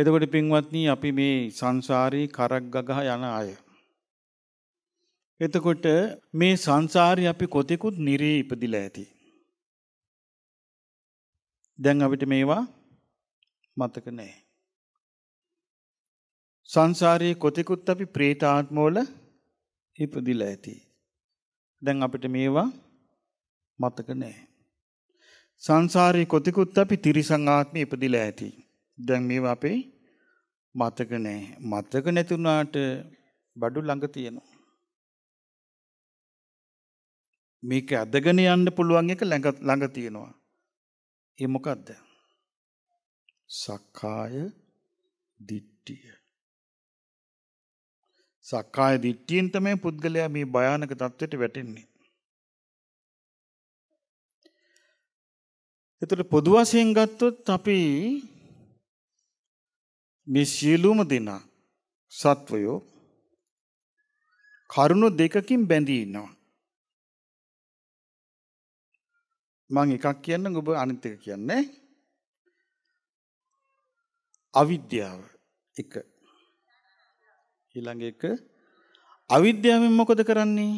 එතකොට පින්වත්නී අපි මේ සංසාරී කරක් ගගහ යන අය. එතකොට මේ සංසාරය අපි කොතෙකුත් නිරී ඉපදිලා ඇති. දැන් අපිට මේවා මතක නෑ. සංසාරයේ කොතෙකුත් අපි ප්‍රේතාත්මෝල ඉපදිලා ඇති. දැන් අපිට මේවා මතක නෑ. සංසාරයේ කොතෙකුත් අපි තිරිසං ආත්මේ ඉපදිලා ඇති. දැන් මේවා අපේ මතක නැහැ. මතක නැතුණාට බඩු ළඟ තියෙනවා. මේක අදගෙන යන්න පුළුවන් එක ළඟ ළඟ තියෙනවා. ඒ මොකද්ද? සක්කාය දිට්ඨිය. සක්කාය දිට්ඨියෙන් තමයි පුද්ගලයා මේ භයානක தത്വෙට වැටෙන්නේ. එතකොට පොදු වශයෙන් ගත්තොත් අපි මේ සියලුම දෙනා සත්වයෝ කරුණු දෙකකින් බැඳී ඉන්නවා. මං එකක් කියන්න ඔබ අනිත් එක කියන්නේ අවිද්‍යාව එක ඊළඟ එක අවිද්‍යාවෙන් මොකද කරන්නේ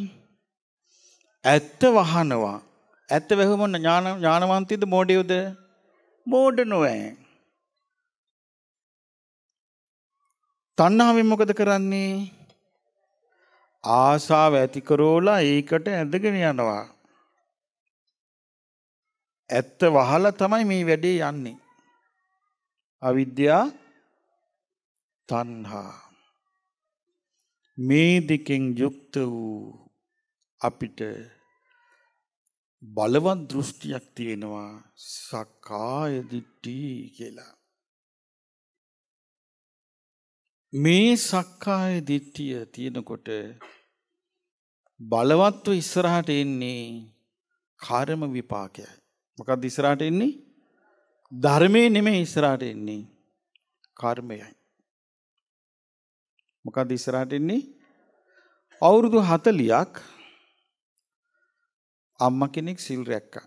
ඇත්ත වහනවා ඇත්ත වැහුම ඥාන ඥානවන්තයද මෝඩයෝද මෝඩ නොවෑ තණ්හාවෙන් මොකද කරන්නේ? ආසාව ඇති කරෝලා ඒකට ඇදගෙන යනවා. ඇත්ත වහලා තමයි මේ වැඩේ යන්නේ. අවිද්‍යා තණ්හා මේ දෙකෙන් යුක්ත වූ අපිට බලවත් දෘෂ්ටියක් තියෙනවා සක්කාය දිට්ඨි කියලා. මේ සක්කාය දිට්ටිය තියෙනකොට බලවත්ව ඉස්සරහට එන්නේ කාරම විපාකයයි. මොකක් ඉස්සරහට එන්නේ ධර්මය නෙමේ ඉස්සරහට එන්නේ කර්මයයි. මොකක් ඉස්සරහට එන්නේ අවුරුදු හතලියක් අම්ම කෙනෙක් සිල් රැක්කා.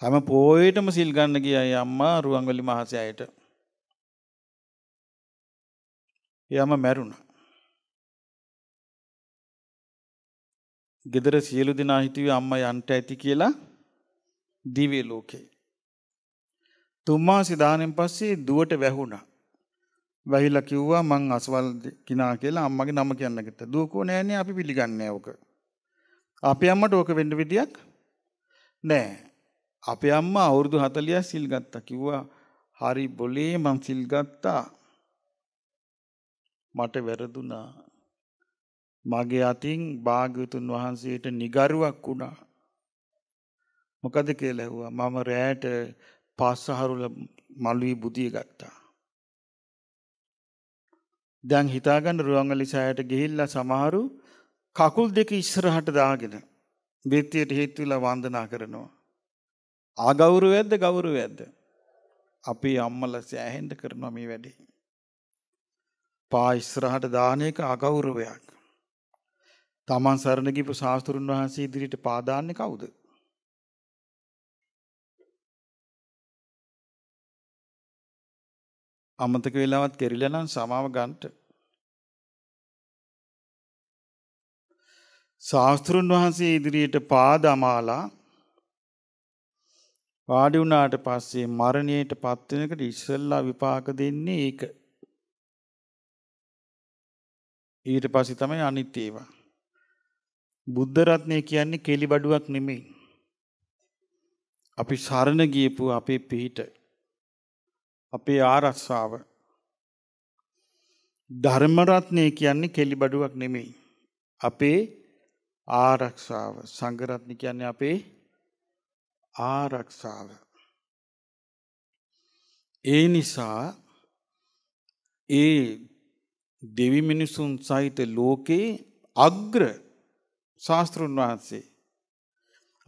හැම පෝයටම සිල් ගන්න ගියයි අම්මා රුවන්වැලි මහසෑයට යම මැරුණ. ගෙදර සියලු දෙනා හිටිවේ අම්ම යන්ට ඇති කියලා දිවේ ලෝකේ. තුම්මා සිධානෙන් පස්සේ දුවට වැැහුණා. වැහිලා කිව්වා මං අස්වල් කිනා කියලා අම්මගේ නම කියන්න ගත්තා. දුව කෝ නෑනේ අපි පිළිගන්නේ ඕක. අපේ අම්මට ඕක වෙන්න විදියක් නෑ. අපේ අම්මා අවුරුදු 40 සිල් ගත්තා. කිව්වා හරි බොලේ මං සිල් ගත්තා. මට වැරදුනා. මගේ අතින් භාග්‍යතුන් වහන්සේට නිගරුවක් වුණා. මොකද කියලා ඇහුවා මම රෑට පාස්සහරුල මළුවේ බුදිය ගත්තා. දැන් හිතාගන්න රුවන්වැලි සෑයට ගිහිල්ලා සමහරු කකුල් දෙක ඉස්සරහට දාගෙන බෙත්තියට හේතු වෙලා වන්දනා කරනවා. ආගෞරවයක්ද ගෞරවයක්ද? අපේ අම්මලා සෑහෙන්න කරනවා මේ වැඩේ. පා ඉස්සරහට දාන එක අගෞරවයක්. තමන් සරණ ගිහපු ශාස්ත්‍රුන් වහන්සේ ඉදිරියට පා දාන්නේ කවුද? අමතක වෙලාවත් කෙරිලා නම් සමාව ගන්නට. ශාස්ත්‍රුන් වහන්සේ ඉදිරියට පාදමාලා වාඩි වුණාට පස්සේ මරණයට පත් වෙනකට ඉස්සෙල්ලා විපාක දෙන්නේ ඒක. ඊට පස්සේ තමයි අනිත් ඒවා. බුද්ධ රත්නය කියන්නේ කෙලිබඩුවක් නෙමෙයි. අපි සරණ ගියපු අපේ පිහිට අපේ ආරක්ෂාව ධර්ම රත්නය කියන්නේ කෙලිබඩුවක් නෙමෙයි. අපේ ආරක්ෂාව සංඝ රත්න කියන්නේ අපේ ආරක්ෂාව. ඒ නිසා ඒ දෙවි මිනිසුන් සහිත ලෝකේ අග්‍ර ශාස්තෘන් වහන්සේ.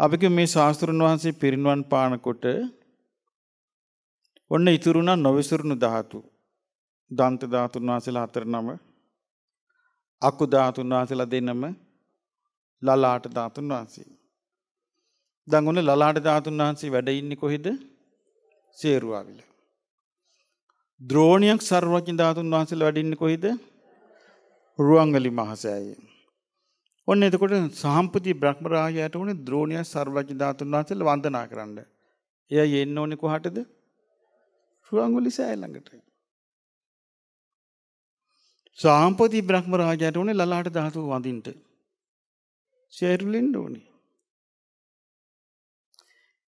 අපික මේ ශාස්තෘන් වහන්සේ පිරිනුවන් පානකොට ඔන්න ඉතුරුණා නොවිසුරුණු ධාතු. දන්ත ධාතුන් වහන්සේලා හතර නම අකු ධාතුන් වහන්සේලා දෙනම ලලාට ධාතුන් වහන්සේ. දැන් ඔන්න ලලාට ධාතුන් වහන්සේ වැඩ ඉන්නේ කොහෙද? සේරුවාවිල. ද්‍රෝණියක් සර්වඥ ධාතුන් වහන්සේලා වැඩින්නේ කොහෙද? රුවන්වැලි මහසෑයේ. ඔන්න එතකොට සාම්පති බ්‍රහ්මරාජයාට උනේ ද්‍රෝණිය සර්වඥ ධාතුන් වහන්සේලා වන්දනා කරන්න. එයා එන්න ඕනේ කොහටද? රුවන්වැලි සෑය ළඟට. සාම්පති බ්‍රහ්මරාජයාට උනේ ලලාට ධාතුව වඳින්න. සේරුලින්න ඕනේ.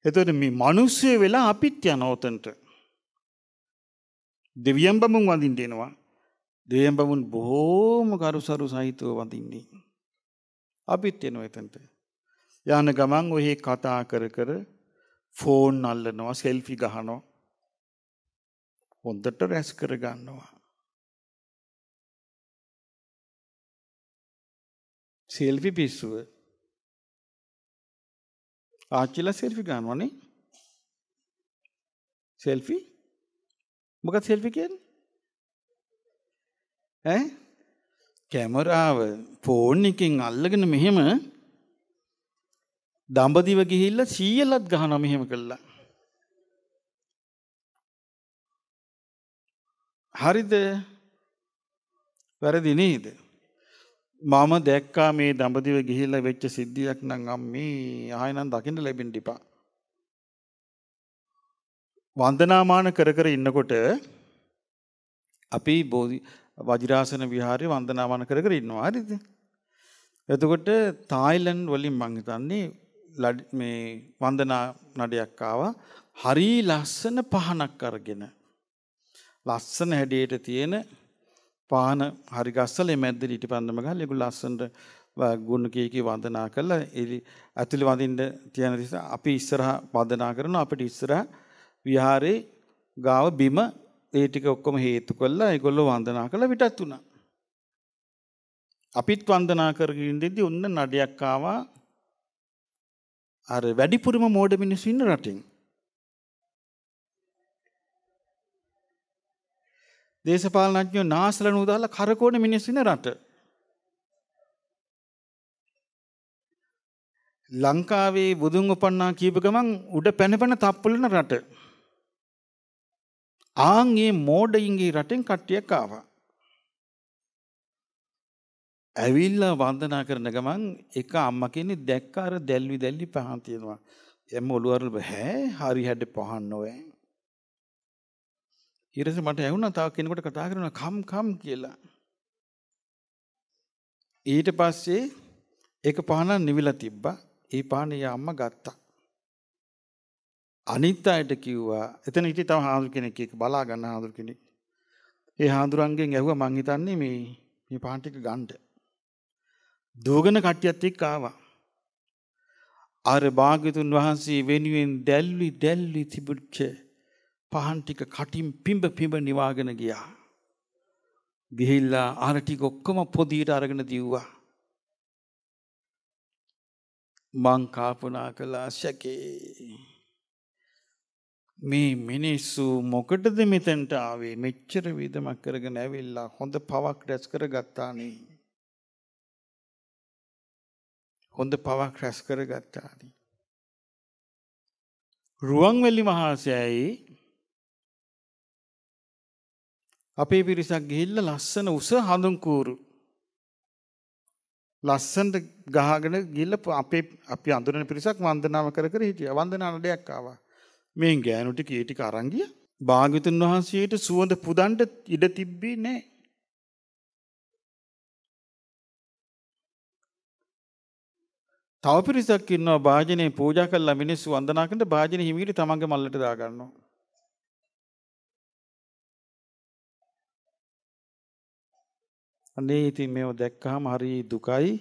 එතකොට මේ මිනිස්සු වෙලා අපිත් යන උතන්ට දෙවියන් බමුන් වඳින්න එනවා. දෙවියන් බමුන් බොහෝම කරුසරු සහිතව වඳින්නේ. අපිත් එනවා එතනට. යන ගමන් ඔහි කතා කර කර ෆෝන් අල්ලනවා, සෙල්ෆි ගහනවා. හොඳට රැස් කර ගන්නවා. සෙල්ෆි පිස්සුව. ආච්චිලා සෙල්ෆි ගන්නවනේ. සෙල්ෆි මොකක් සෙල්ෆි කියන්නේ? ඈ? කැමරාව ෆෝන් එකෙන් අල්ලගෙන මෙහෙම දඹදිව ගිහිල්ලා 100ලත් ගහනවා මෙහෙම කළා. හරිද? වැරදි නේද? මම දැක්කා මේ දඹදිව ගිහිල්ලා වෙච්ච සිද්ධියක් නම් අම්මේ ආයෙ නම් දකින්න ලැබෙන්න ඉපා. වන්දනාමාන කර කර ඉන්නකොට අපි බෝධි වජිරාසන විහාරය වන්දනාමාන කර කර ඉන්නවා හරිද. එතකොට තායිලන් වලින් මං හිතන්නේ මේ වන්දනා නඩයක් ආවා හරි ලස්සන පහනක් අරගෙන ලස්සන හැඩයට තියෙන පාන හරි ගස්සල මැද්ද ඊටිපන්දම ගහලා ඒගොල්ල ලස්සනට ගුණ කීකී වන්දනා කළා ඒ ඇතුළේ වඳින්න තියෙන නිසා අපි ඉස්සරහා වන්දනා කරනවා අපිට ඉස්සරහා විහාරේ ගාව බිම ඒ ටික ඔක්කොම හේතු කළා ඒගොල්ලෝ වන්දනා කළා පිටත් වුණා. අපිත් වන්දනා කරගෙන ඉඳිද්දි ඔන්න නඩයක් ආවා අර වැඩිපුරම මෝඩ මිනිස්සු ඉන්න රටින්. දේශපාලනඥයෝ නාසලනු දාලා කරකෝණ මිනිස්සු ඉන්න රට. ලංකාවේ බුදුන් උපන්නා කීප ගමන් උඩ පැන පැන තප්පලන රට. ආන් මේ මෝඩයින්ගේ රටෙන් කට්ටියක් ආවා. ඇවිල්ලා වන්දනා කරන ගමන් එක අම්මා කෙනෙක් දැක්ක අර දැල්වි දැල්ලි පහන් තියෙනවා. එම් ඔළුවරල බෑ හරි හැඩ පහන් නොවේ. ඊටසේ මට ඇහුණා තව කෙනෙකුට කතා කරනවා කම් කම් කියලා. ඊට පස්සේ ඒක පහනක් නිවිලා තිබ්බා. ඒ පහන යාම්ම ගත්තා. අනිත් අයට කිව්වා එතන හිටිය තව හාමුදුර කෙනෙක් එක බලා ගන්න හාමුදුර කෙනෙක්. ඒ හාමුදුරන්ගෙන් ඇහුවා මං හිතන්නේ මේ මේ පාන් ටික ගන්න. දෝගන කට්ටියත් එක්ක ආවා. අර භාග්‍යතුන් වහන්සේ වෙනුවෙන් දැල්ලි දැල්ලි තිබුච්ච පහන් ටික කටින් පිඹ පිඹ නිවාගෙන ගියා. ගිහිල්ලා අර ටික ඔක්කොම පොදියට අරගෙන දීුවා. මං කල්පනා කළා සැකේ මේ මිනිස්සු මොකටද මෙතැන්ට ආවේ මෙච්චර විදමක් කරගෙන ඇවිල්ලා හොඳ පවක් රැස් කරගත්තානේ. හොඳ පවක් රැස් කරගත්තාදී. රුවන්වැලි මහාසයයි අපේ පිරිසක් ගිහිල්ල ලස්සන උස හඳුන්කූරු. ලස්සන්ට ගහගෙන ගිල්ල අපේ අපි අඳුරන පිරිසක් වන්දනාව කර කර හිටිය වන්දනාන දෙයක් ආවා මේ ගෑනුටික ඒටික අරංගිය භාගිතුන් වහන්සේට සුවඳ පුදන්ට ඉඩ තිබ්බේ නෑ. තව පිරිසක් ඉන්නවා භාජනය පූජා කල්ලා මිනිස්සු වන්දනාකට භාජන හිමිට තමන්ග මල්ලට දාගන්නවා. අනේ ඉතින් මේව දැක්කහම හරි දුකයි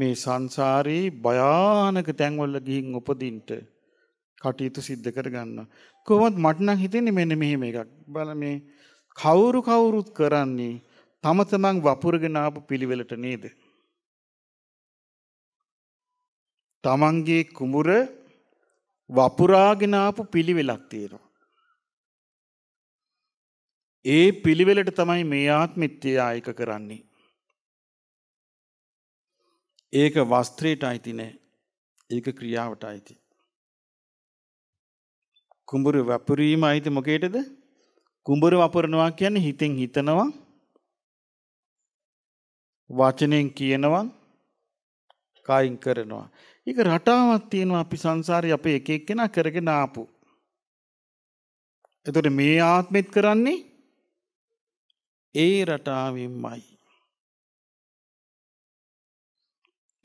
මේ සංසාරේ භයානක තැන්වල ගිහින් උපදින්ට කටයුතු සිද්ධ කරගන්නවා. කොහොමද මට නම් හිතෙන්නේ මෙන්න මෙහෙම එකක්. බල මේ කවුරු කවුරුත් කරන්නේ තම තමන් වපුරගෙන ආපු පිළිවෙලට නේද? තමන්ගේ කුඹුර වපුරාගෙන ආපු පිළිවෙලක් තියෙනවා. ඒ පිළිවෙලට තමයි මේ ආත්මිත්‍ය ආයක කරන්නේ. ඒක වස්ත්‍රයට අයිති නෑ. ඒක ක්‍රියාවට අයිති. කුඹුරු වපුරීම අයිති මොකේටද? කුඹුරු වපුරනවා කියන්නේ හිතෙන් හිතනවා වචනෙන් කියනවා කායින් කරනවා. ඒක රටාවක් තියෙනවා අපි සංසාරේ අපේ එක එක්කෙනා කරගෙන ආපු. එතකොට මේ ආත්මෙත් කරන්නේ ඒ රටාවෙන්මයි.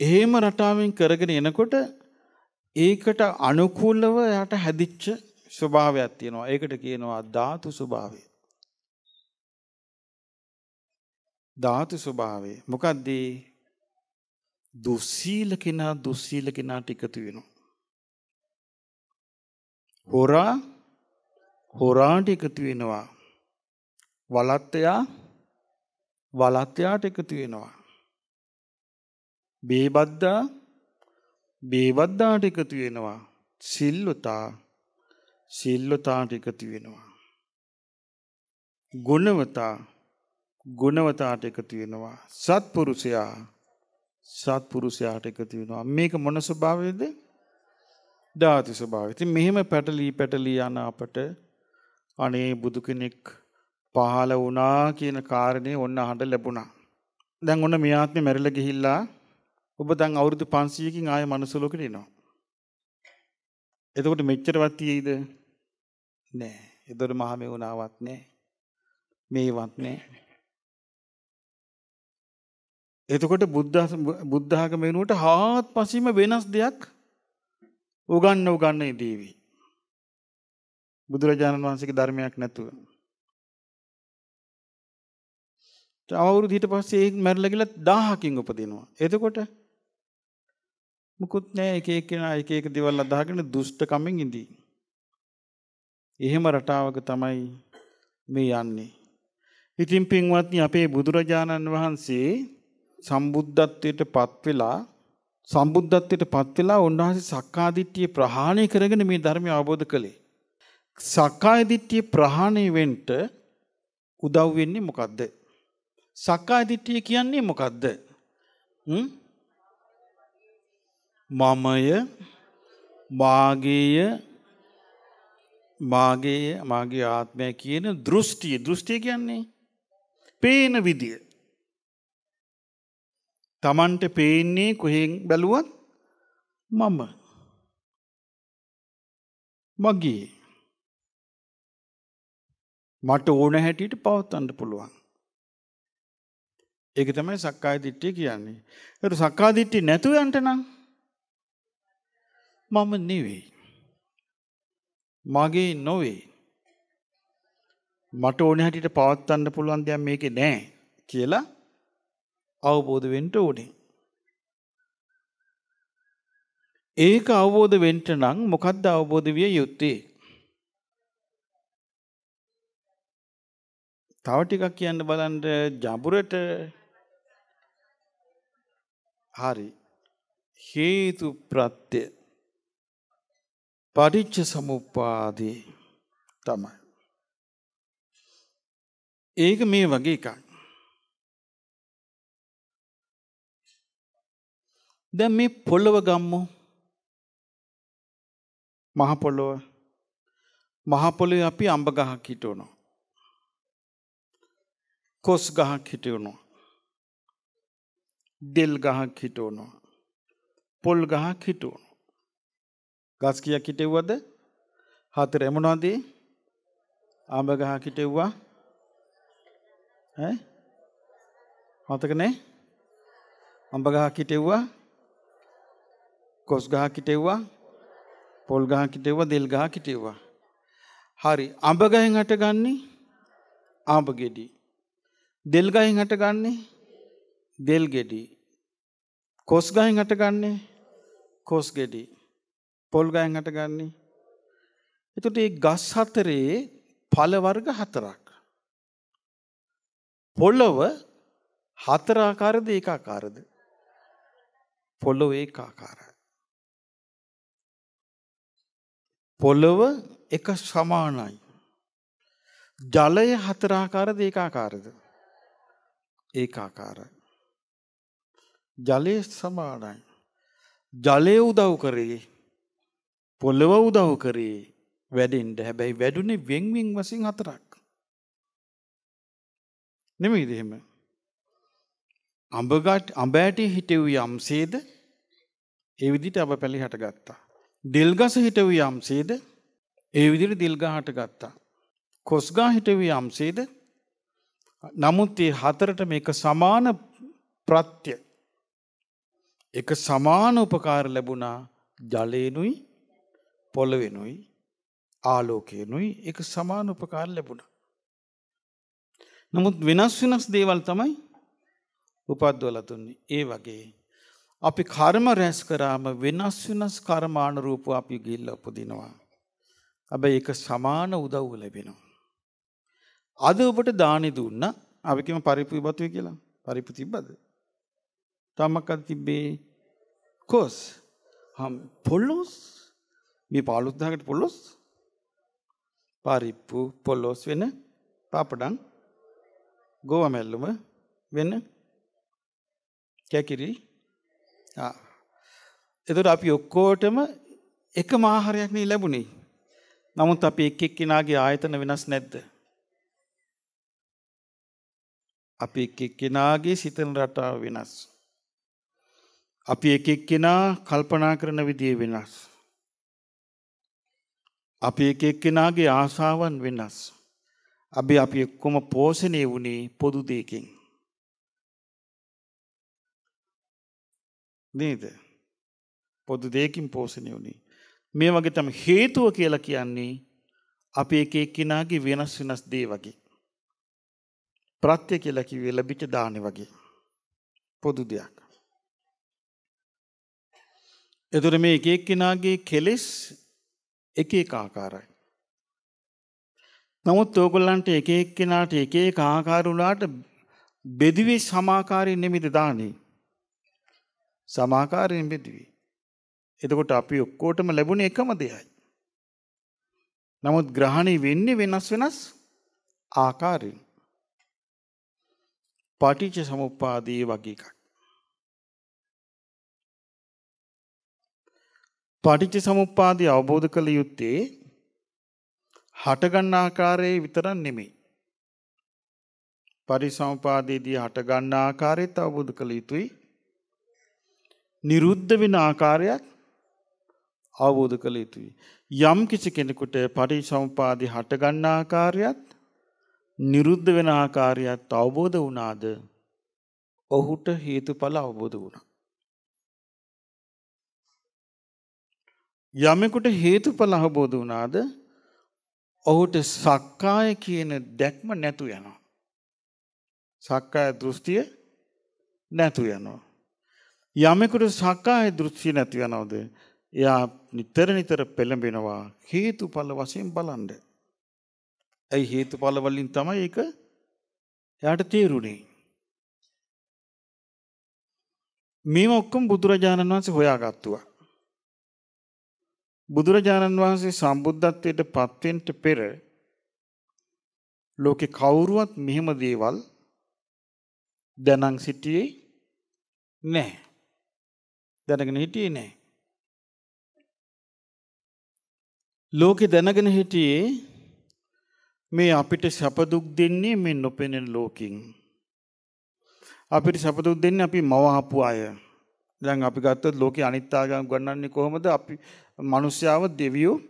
එහෙම රටාවෙන් කරගෙන එනකොට ඒකට අනුකූලව යට හැදිච්ච ස්වභාවයක් තියෙනවා. ඒකට කියනවා ධාතු ස්වභාවය. ධාතු ස්වභාවය. මොකද්ද? දුස්සීල කෙනා දුස්සීල කෙනාට එකතු වෙනවා. හොරා හොරාට එකතු වෙනවා. වලත්තයා වලත්තයාට එකතු වෙනවා. බේබද්දා බේබද්දාට එකතු වෙනවා. සිල්ලුතා සිල්ලොතාට එකතු වෙනවා. ගුණවතා ගුණවතාට එකතු වෙනවා. සත්පුරුෂයා සත්පුරුෂයාට එකතු වෙනවා. මේක මොන ස්වභාවයේද? ධාතු ස්වභාවය. ඉතින් මෙහෙම පැටලී පැටලී යන අපට අනේ බුදු කෙනෙක් පහළ වුණා කියන කාරණේ ඔන්න අහන්න ලැබුණා. දැන් ඔන්න මේ ආත්මේ මැරිලා ගිහිල්ලා ඔබ දැන් අවුරුදු 500කින් ආයේ මනුස්ස ලෝකෙට එනවා. එතකොට මෙච්චරවත් තියෙයිද? නෑ. එතකොට මහ මෙවුනාවක් නෑ. මේවත් නෑ. එතකොට බුද්ධ බුද්ධාගම වෙනුවට හාත්පසින්ම වෙනස් දෙයක් උගන්න උගන්නේ දීවි. බුදුරජාණන් වහන්සේගේ ධර්මයක් නැතුව. අවුරුදු ඊට පස්සේ ඒක මැරිලා ගිහලා 1000කින් උපදිනවා. එතකොට මුකුත් නැහැ එක එක එක එක දේවල් අදහගෙන දුෂ්ට කමෙන් ඉඳී. එහෙම රටාවක තමයි මේ යන්නේ. ඉතින් පින්වත්නි අපේ බුදුරජාණන් වහන්සේ සම්බුද්ධත්වයට පත් වෙලා සම්බුද්ධත්වයට පත් වෙලා උන්වහන්සේ සක්කාදිට්ඨිය ප්‍රහාණය කරගෙන මේ ධර්මය අවබෝධ කළේ. සක්කායදිට්ඨිය ප්‍රහාණය වෙන්න උදව් වෙන්නේ මොකද්ද? සක්කායදිට්ඨිය කියන්නේ මොකද්ද? හ්ම්? මමය, මාගේය, මාගේ මාගේ ආත්මය කියන දෘෂ්ටිය දෘෂ්ටිය කියන්නේ පේන විදිය. තමන්ට පේන්නේ කොහෙන් බැලුවත් මම මගේ මට ඕන හැටියට පවත්වන්න පුළුවන්. ඒක තමයි සක්කාය දිට්ඨිය කියන්නේ. ඒකට සක්කාය දිට්ඨිය නැතුව යන්න නම් මම නෙවෙයි. මගේ නොවේ. මට ඕන හැටියට පවත්වන්න පුළුවන් දෙයක් මේකේ නෑ කියලා අවබෝධ වෙන්න ඕනේ. ඒක අවබෝධ වෙන්න නම් මොකද්ද අවබෝධ විය යුත්තේ? තව ටිකක් කියන්න බලන්න ජඹුරට හරි හේතු ප්‍රත්‍ය පටිච්ච සමුප්පාදේ තමයි. ඒක මේ වගේ එකක්. දැ මේ පොල්ලව ගම්මු මහපොලොව මහපොලො අපි අම්ඹ ගහක් හිටවුණු. කොස් ගහක් හිටවුණු. දෙල් ගහක් හිටවුණු. පොල් ගහක් හිටවුණු. ගස් කීයක් හිටෙව්වද? හතර. මොනවද? ආඹ ගහක් හිටෙව්වා. ඈ? මතක නැහැ? අඹ ගහක් හිටෙව්වා. කොස් ගහක් හිටෙව්වා. පොල් ගහක් හිටෙව්වා, දෙල් ගහක් හිටෙව්වා. හරි. අඹ ගහෙන් හටගන්නේ ආඹ ගෙඩි. දෙල් ගහෙන් හටගන්නේ දෙල් ගෙඩි. කොස් ගහෙන් හටගන්නේ කොස් ගෙඩි. පොල් ගයන් හට ගන්නේ. එතට ඒ ගස් හතරේ පලවර්ග හතරක්. පොල්ලොව හතරාකාරද ඒකාකාරද. පොල්ලොව ඒකාකාරයි. පොළොව එක සමානයි. ජලය හතරාකාරද ඒකාකාරද. ඒකාකාරයි. ජලය සමානයි. ජලය උදව් කරේ පොල්ලව උදව් කරේ වැඩෙන්ට හැබැයි වැඩුනේ වෙන්වෙන් වසින් හතරක්. නෙමෙයි දෙහෙම. අඹගට අඹෑටේ හිටව් යම්සේද ඒ විදිහට අඹ පැලි හටගත්තා. දිල්ගස හිටව් යම්සේද ඒ විදිහට දිල්ගහ හටගත්තා. කොස්ගා හිටව් යම්සේද නමුත් මේ හතරට මේක සමාන ප්‍රත්‍ය එක සමාන උපකාර ලැබුණා ජලේනුයි පොළවෙනුයි ආලෝකයනුයි එක සමාන උපකාර ලැබුණ. නමුත් වෙනස් වෙනස් දේවල් තමයි උපද්දවලතුන්නේ ඒ වගේ. අපි කර්ම රැස් කරාම වෙනස් වෙනස් කර්මාණ රූප අපි ගිල්ල උපදිනවා. හැබැයි ඒක සමාන උදව්ව ලැබෙනවා. අද ඔබට දානි දුන්න අපිකම පරිපු ඉබතුවේ කියලා පරිපු තිබ්බද. තමක් අද තිබ්බේ කෝස් හම් පොල්ලොස් මේ 15000කට පොළොස් පරිප්පු පොළොස් වෙන පාපඩම් ගෝවා මැල්ලුම වෙන කැකිරි ආ එතකොට අපි ඔක්කොටම එකම ආහාරයක් නේ ලැබුණේ. නමුත් අපි එක් එක්කෙනාගේ ආයතන වෙනස් නැද්ද? අපි එක් එක්කෙනාගේ සිතන රටාව වෙනස්. අපි එක් එක්කෙනා කල්පනා කරන විදිය වෙනස්. අපි එක එක්කෙනාගේ ආශාවන් වෙනස්. අපි අපි එක්කොම පෝෂණය වුණේ පොදු දෙයකින්. නේද? පොදු දෙයකින් පෝෂණය වුණේ. මේ වගේ තමයි හේතුව කියලා කියන්නේ අපි එක එක්කෙනාගේ වෙනස් වෙනස් දේ වගේ. ප්‍රත්‍ය කියලා කිව්වේ ලැබිච්ච දානෙ වගේ. පොදු දෙයක්. එතකොට මේ එක එක්කෙනාගේ කෙලෙස් එක එක ආකාරයි. නමුත් ඕගොල්ලන්ට එක එක්කෙනාට එක එක ආකාර වුණාට බෙදුවේ සමාකාරයෙන් නෙමෙයිද දාන්නේ. සමාකාරයෙන් බෙදුවේ. එතකොට අපි ඔක්කොටම ලැබුණේ එකම දෙයයි. නමුත් ග්‍රහණය වෙන්නේ වෙනස් වෙනස් ආකාරයෙන්. පටිච්ච සමුප්පාදයේ වගේ එකක්. පටිච්ච සමුප්පාදය අවබෝධ කළ යුත්තේ හටගන්න ආකාරයේ විතරක් නෙමෙයි. පරිසම්පාදයේදී හටගන්න ආකාරයත් අවබෝධ කළ යුතුයි. නිරුද්ධ වෙන ආකාරයත් අවබෝධ කළ යුතුයි. යම් කිසි කෙනෙකුට පරිසම්පාදේ හටගන්න ආකාරයත් නිරුද්ධ වෙන ආකාරයත් අවබෝධ වුණාද? ඔහුට හේතුඵල අවබෝධ වුණා. යමෙකුට හේතුඵල අවබෝධ වුණාද ඔහුට සක්කාය කියන දැක්ම නැතු යනවා. සක්කාය දෘෂ්ටිය නැතු යනවා. යමෙකුට සක්කාය දෘෂ්ටිය නැති යනවද? එයා නිතර නිතර පෙළඹෙනවා හේතුඵල වශයෙන් බලන්න. ඇයි හේතුඵල වලින් තමයි ඒක එයාට තේරුණේ. මේ ඔක්කොම බුදුරජාණන් වහන්සේ හොයාගත්තුවා. බුදුරජාණන් වහන්සේ සම්බුද්ධත්වයට පත්වෙන්න පෙර ලෝකේ කවුරුවත් මෙහෙම දේවල් දැනන් සිටියේ නැහැ. දැනගෙන හිටියේ නැහැ. ලෝකේ දැනගෙන හිටියේ මේ අපිට සැප දුක් දෙන්නේ මේ නොපෙනෙන ලෝකෙන්. අපිට සැප දුක් දෙන්නේ අපි මවහපු අය. දැන් අපි ගත්තොත් ලෝකේ අනිත් ආගම් ගන්නන්නේ කොහොමද? අපි මිනිස්යාව දෙවියෝ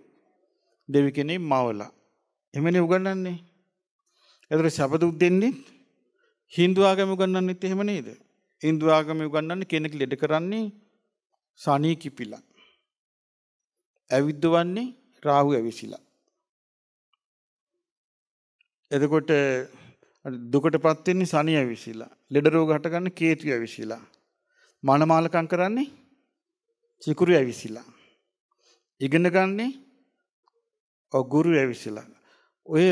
දෙවි කෙනෙක් මවලා. එහෙමනේ උගන්වන්නේ. ඒතර ශප දුක් දෙන්නේ Hindu ආගම උගන්වන්නෙත් එහෙම නේද? Hindu ආගම උගන්වන්නේ කෙනෙක් ලෙඩ කරන්නේ සනී කිපිලා. ඇවිද්දවන්නේ රාහු ඇවිසිලා. එතකොට දුකටපත් වෙන්නේ සනී ඇවිසිලා. ලෙඩ රෝග හටගන්නේ කේතු ඇවිසිලා. මනමාලකම් කරන්නේ සිකුරු ඇවිසිලා. ඉගෙන ගන්නේ ඔගුරු ඇවිසිලා. ඔය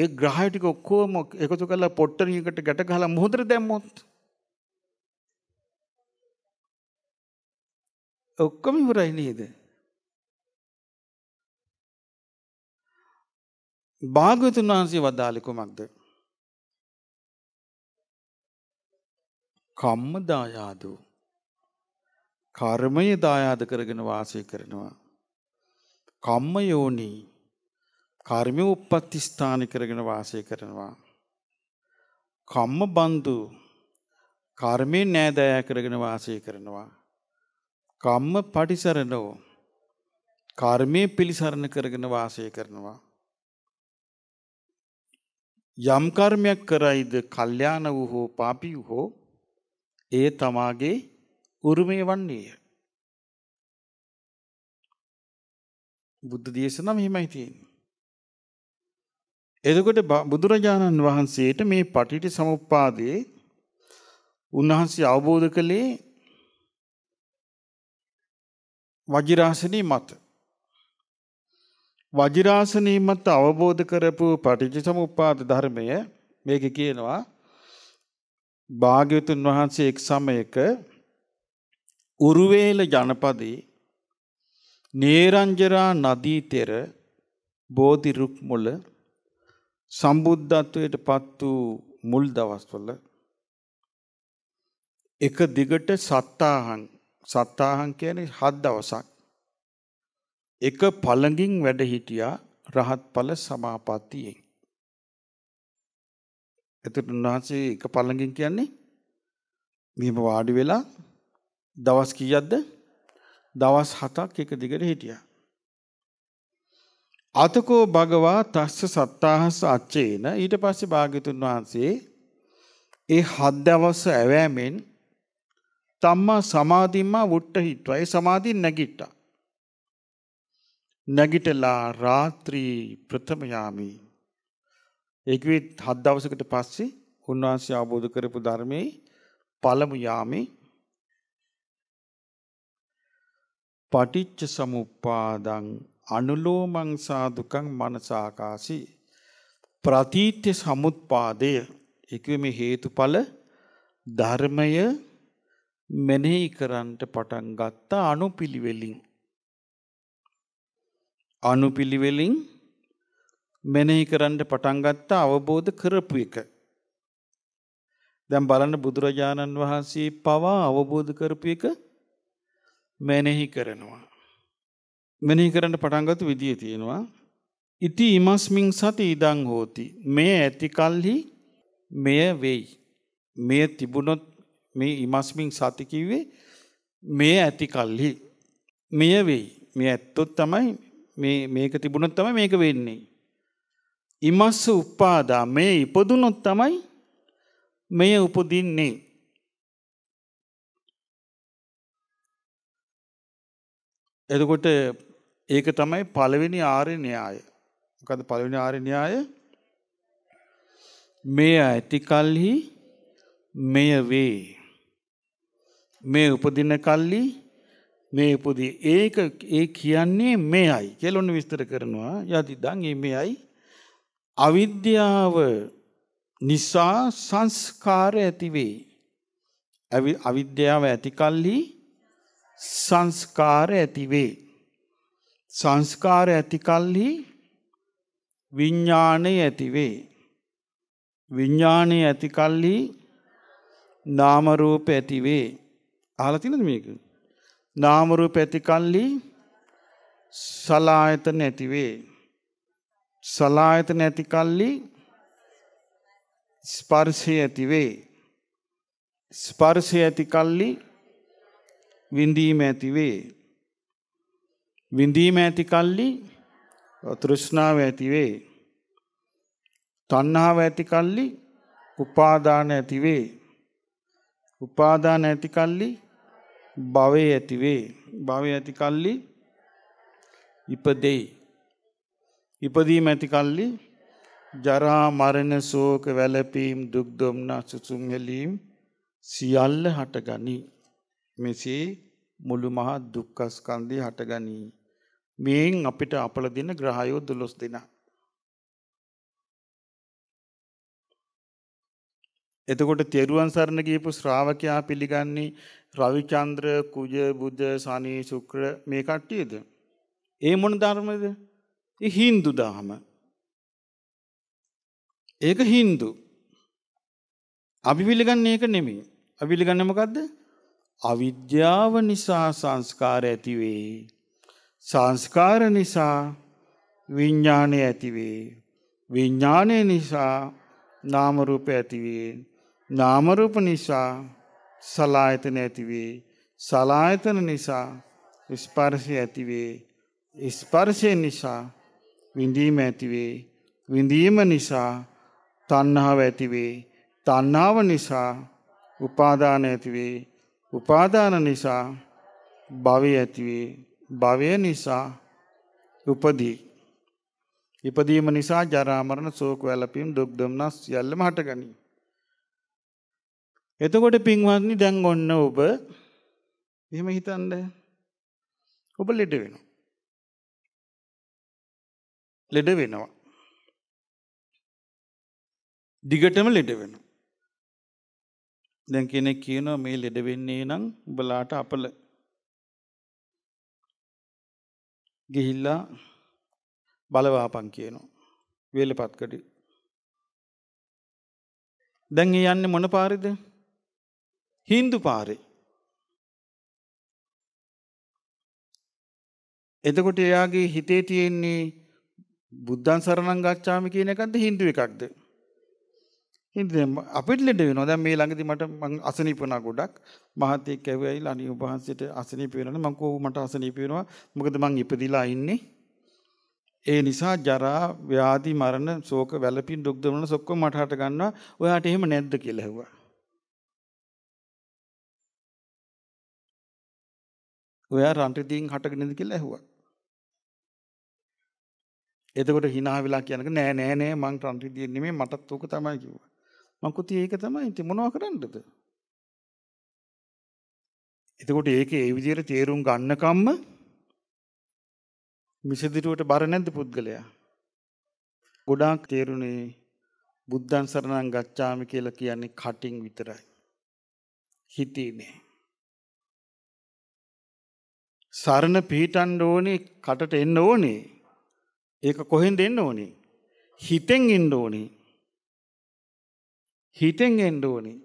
ඒ ග්‍රහටික ඔක්කෝම එකතු කලා පොට්ටරියකට ගැට ගහලා මුහුදර දැම්මොත් ඔක්කොම ඉවරයි නේද භාගතුන් වහන්සේ වදාළි කුමක්ද කම්ම දායාද කර්මය දායාද කරගෙන වාසය කරනවා කම්ම යෝනි කර්ම උප්පත්ති ස්ථාන කරගෙන වාසය කරනවා. කම්ම බන්දු කර්මයෙන් නෑදෑය කරගෙන වාසය කරනවා. කම්ම පටිසරණෝ කර්මය පිළිසරණ කරගෙන වාසය කරනවා. යම් කර්මයක් කරයිද කල්යාණ වූ හෝ පාපී වූ හෝ ඒ තමාගේ උරුමය වන්නේය. බුද්ධ දේශනා මෙහෙමයි තියෙන්නේ. එතකොට බුදුරජාණන් වහන්සේට මේ පටිටි සමුප්පාදයේ උන්වහන්සේ අවබෝධ කළේ වජිරාසනී මත. වජිරාසනී මත අවබෝධ කරපු පටිච්ච සමුප්පාද ධර්මය මේක කියනවා භාග්‍යවතුන් වහන්සේ එක් සමයක උරුවේල ජනපදයේ නේරංජරා නදී තෙර බෝධි රුක් මුල සම්බුද්ධත්වයට පත් වූ මුල් දවස්වල එක දිගට සත්තාහං සත්තාහං කියන්නේ හත් දවසක් එක පළඟින් වැඩ හිටියා රහත් ඵල සමාපත්තියෙන්. එතකොට උන්වහන්සේ එක පළඟින් කියන්නේ මෙහෙම වාඩි වෙලා දවස් කීයක්ද දවස් 7ක් එක දිගට හිටියා. අතකෝ භගවා තස්ස සත්තාහස අච්චේන ඊට පස්සේ භාග්‍යතුන් වහන්සේ ඒ හත් දවස් ඇවෑමෙන් තම්මා සමාධිම්මා වුට්ට හිට්වා. ඒ සමාධින් නැගිට්ටා. නැගිටලා රාත්‍රී ප්‍රථම යාමි. ඒකෙත් හත් දවසකට පස්සේ උන්වහන්සේ අවබෝධ කරපු ධර්මයේ පළමු යාමේ පටිච්ච සමුප්පාදං අනුලෝමං සාදුකං මනසාකාසි ප්‍රතිත්‍ය සමුත්පාදය එකව මේ හේතුඵල ධර්මය මෙනෙහි කරන්නට පටන් ගත්තා අනුපිළිවෙලින් අනුපිළිවෙලින් මෙනෙහි කරන්නට පටන් ගත්තා අවබෝධ කරපු එක දැන් බලන්න බුදුරජාණන් වහන්සේ පවා අවබෝධ කරපු එක මෙනෙහි කරනවා. මෙනෙහි කරන්න පටන්ගතු විදිිය තියෙනවා. ඉති ඉමස්මිං සති ඉදං හෝති. මේ ඇතිකල්හි මෙය වෙයි. මේ තිබුණොත් මේ ඉමස්මිං සතිකිවේ මේ ඇතිකල්හි. මෙය වෙයි. මේ ඇත්තොත් තමයි මේක තිබුණොත් තමයි මේක වෙන්නේ. ඉමස්ස උපාදා මේ ඉපදුනොත් තමයි මෙය උපදින්නේ. එතකොට ඒක තමයි පළවෙනි ආර්ය න්‍යාය. මොකද පළවෙනි ආර්ය න්‍යාය මේ ඇති කල්හි මෙය වේ. මේ උපදින කල්ලි මේ උපදී ඒක ඒ කියන්නේ මෙයයි කියලා ඔන්න විස්තර කරනවා. යතිදන් මේ මෙයයි අවිද්‍යාව නිසා සංස්කාර ඇති වේ. අවිද්‍යාව ඇති කල්හි සංස්කාර ඇතිවේ. සංස්කාර ඇතිකල්හි විඤ්ඥානය ඇතිවේ. විඤ්ඥානය ඇතිකල්ලි නාමරූප ඇතිවේ. ආලතිනද මේක. නාමරූප ඇතිකල්ලි සලායතන ඇතිවේ. සලායතන ඇතිකල්ලි ස්පර්ශය ඇතිවේ. ස්පර්ශය ඇතිකල්ලි විඳීම ඇතිවේ. විඳීම ඇති කල්ලි තෘෂ්ණාව ඇතිවේ. තණ්හාව ඇති කල්ලි උපාදාන ඇතිවේ. උපාදාන ඇති කල්ලි භවය ඇතිවේ. භවය ඇති කල්ලි ඉපදෙයි. ඉපදීම ඇති කල්ලි ජරා මරණ ශෝක වැළපීම් දුක් දුම්නා සුසුම් හෙලීම් සියල්ල හටගනී. මෙසේ මුළු මහා දුක්ඛස්කන්ධය හටගනී. මේන් අපිට අපල දෙන ග්‍රහයෝ 12 දෙනා. එතකොට තෙරුවන් සරණ ගියපු ශ්‍රාවකයා පිළිගන්නේ රවිචන්ද්‍ර, කුජ, බුද්ධ, සනි, ශුක්‍ර මේ කට්ටියද? ඒ මොන ධර්මද? ඒ Hindu ධර්ම. ඒක Hindu. අපි පිළිගන්නේ ඒක නෙමෙයි. අපි පිළිගන්නේ මොකද්ද? අවිද්‍යාව නිසා සංස්කාර ඇතිවේ. සංස්කාර නිසා විඤ්ඥානය ඇතිවේ. විඤ්ඥානය නිසා නාමරූප ඇතිවේ. නාමරූප නිසා සලායතන ඇතිවේ. සලායතන නිසා ස්පර්ශය ඇතිවේ. ස්පර්ශය නිසා විඳීම ඇතිවේ. විඳීම නිසා තණ්හාව ඇතිවේ. තණ්හාව නිසා උපාදාන ඇතිවේ. උපාදාන නිසා භවය ඇතිවේ භවය නිසා උපදී. ඉපදීම නිසා ජරාමරණ සෝක වැලපීම් දුක් දුම්නස් සියල්ලම හටගනී. එතකොට පින්වත්නි දැන් ඔන්න ඔබ එහෙම හිතන්න ඔබ ලෙඩ වෙනවා. ලෙඩ වෙනවා. දිගටම ලෙඩ වෙනවා. දැන් කෙනෙක් කියනවා මේ ලෙඩ වෙන්නේ නම් උඹලාට අපල ගිහිල්ලා බලවාපන් කියනවා වේලපත්කඩි දැන් යන්නේ මොන පාරේද හින්දු පාරේ එතකොට එයාගේ හිතේ තියෙන්නේ බුද්ධන් සරණං ගච්ඡාමි කියන එකක්ද හින්දු එකක්ද ඉතින් අපිට ලෙඩ වෙනවා. දැන් මේ ළඟදී මට මං අසනීප වුණා ගොඩක්. මහත්තයෙක් ඇවිල්ලා අනේ ඔබ වහන්සේට අසනීප වෙනවා නම් මං කෝ මට අසනීප වෙනවා. මොකද මං ඉපදිලා ඉන්නේ. ඒ නිසා ජරා, ව්‍යාධි, මරණ, ශෝක, වැළපීම්, දුක් දොමන සොක්කොම මට හට ගන්නවා. ඔයාට එහෙම නැද්ද කියලා ඇහුවා. ඔයා රන්ටිදීන් හටගෙනද කියලා ඇහුවා. එතකොට hina වෙලා කියනක නෑ නෑ නෑ මං රන්ටිදීන් නෙමෙයි මටත් ඕක තමයි කිව්වා. මංකුති ඒක තමයි ඉතින් මොනව කරන්නද? එතකොට ඒකේ ඒ විදිහට තේරුම් ගන්නකම්ම මිසදිරුවට බර නැද්ද පුද්ගලයා? ගොඩාක් තේරුනේ බුද්ධං සරණං ගච්ඡාමි කියලා කියන්නේ කටින් විතරයි. හිතිනේ. සරණ පිහිටන්න ඕනේ කටට එන්න ඕනේ. ඒක කොහෙන්ද එන්න ඕනේ? හිතෙන් එන්න ඕනේ. හිතෙන් එන්න ඕනේ.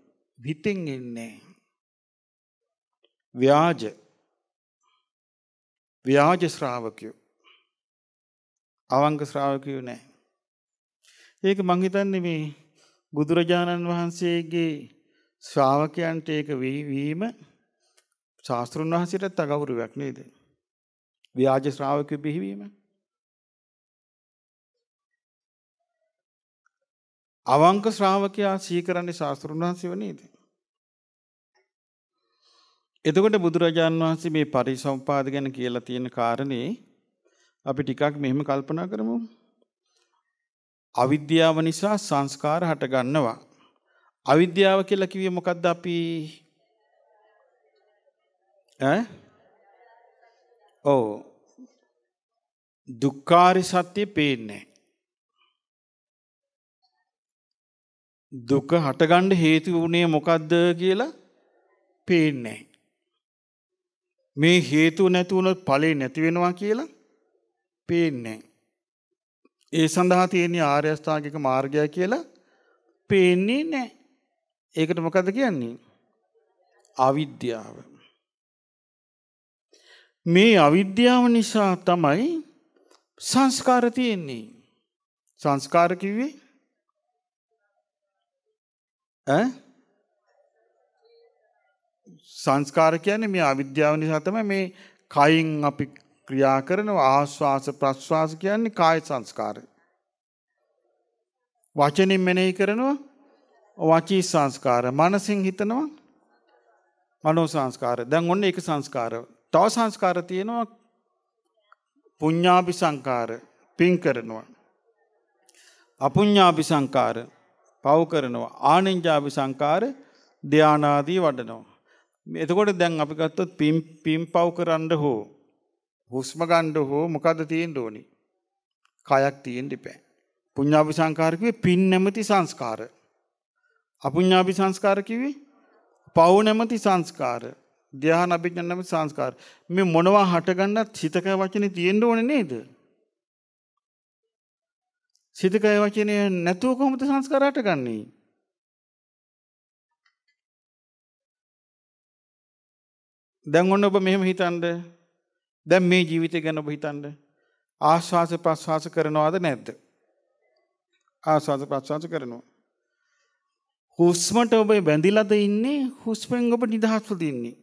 හිතෙන් එන්නේ ව්‍යාජ ව්‍යාජ ශ්‍රාවකයෝ අවංග ශ්‍රාවකයෝ නෑ. ඒක මං හිතන්නේ මේ බුදුරජාණන් වහන්සේගේ ශ්‍රාවකයන්ට ඒක වීම ශාස්තෘන් වහන්සේටත් අගෞරවයක් නේද? ව්‍යාජ ශ්‍රාවකයෝ බිහිවීම. අවංක ශ්‍රාවකයා සීකරන්නේ ශාස්තෘන් වහන්සේ වනේද. එතකොට බුදුරජාණන් වහන්සේ මේ පරිසම්පාද ගැන කියලා තියෙන කාරණේ අපි ටිකක් මෙහෙම කල්පනා කරමු. අවිද්‍යාව නිසා සංස්කාර හටගන්නවා. අවිද්‍යාව කියලා කිව්වේ මොකද්ද අපි? ඈ? ඔව්. දුක්ඛාරි සත්‍ය පේන්නේ දුක හටගන්න හේතු වුණේ මොකක්ද කියලා පේන්නේ. මේ හේතු නැතිවුණොත් ඵලේ නැති වෙනවා කියලා පේන්නේ. ඒ සඳහා තියෙන ආර්ය අෂ්ටාංගික මාර්ගය කියලා පේන්නේ නැහැ. ඒකට මොකද කියන්නේ? අවිද්‍යාව. මේ අවිද්‍යාව නිසා තමයි සංස්කාර තියෙන්නේ. සංස්කාර කිව්වේ සංස්කාර කියන්නේ මේ අවිද්‍යාව නිසා තමයි මේ කයින් අපි ක්‍රියා කරනවා ආස්වාස ප්‍රස්වාස කියන්නේ කාය සංස්කාරය. වචනින් මෙනෙහි කරනවා වචී සංස්කාර. මනසින් හිතනවා මනෝ සංස්කාර. දැන් ඔන්න ඒක සංස්කාර. තව සංස්කාර තියෙනවා පුඤ්ඤාපි සංකාර පින් කරනවා. අපුඤ්ඤාපි සංකාර පව් කරනවා ආනෙන්ජාපි සංකාර ධ්‍යානාදී වඩනවා. එතකොට දැන් අපි ගත්තොත් පිම් පිම් පව් කරන්න හෝ හුස්ම ගන්න හෝ මොකද තියෙන්න ඕනි? කයක් තියෙන්න ඉපැ. පුඤ්ඤාපි සංකාර කිව්වේ පින් නැමැති සංස්කාර. අපුඤ්ඤාපි සංස්කාර කිව්වේ පව් නැමැති සංස්කාර. ධ්‍යාන අභිඥා නැමැති සංස්කාර. මේ මොනවා හටගන්නත් හිතක වචනේ තියෙන්න ඕනේ නේද? සිතකය වචනය නැතුව කොහොමද සංස්කාරාට ගන්නේ? දැන් ඔන්න ඔබ මෙහෙම හිතනද? දැන් මේ ජීවිතය ගැන ඔබ හිතනද? ආස්වාස ප්‍රස්වාස කරනවද නැද්ද? ආස්වාස ප්‍රස්වාස කරනවා. හුස්මට ඔබ බැඳිලාද ඉන්නේ? හුස්මෙන් ඔබ නිදහස්වද ඉන්නේ?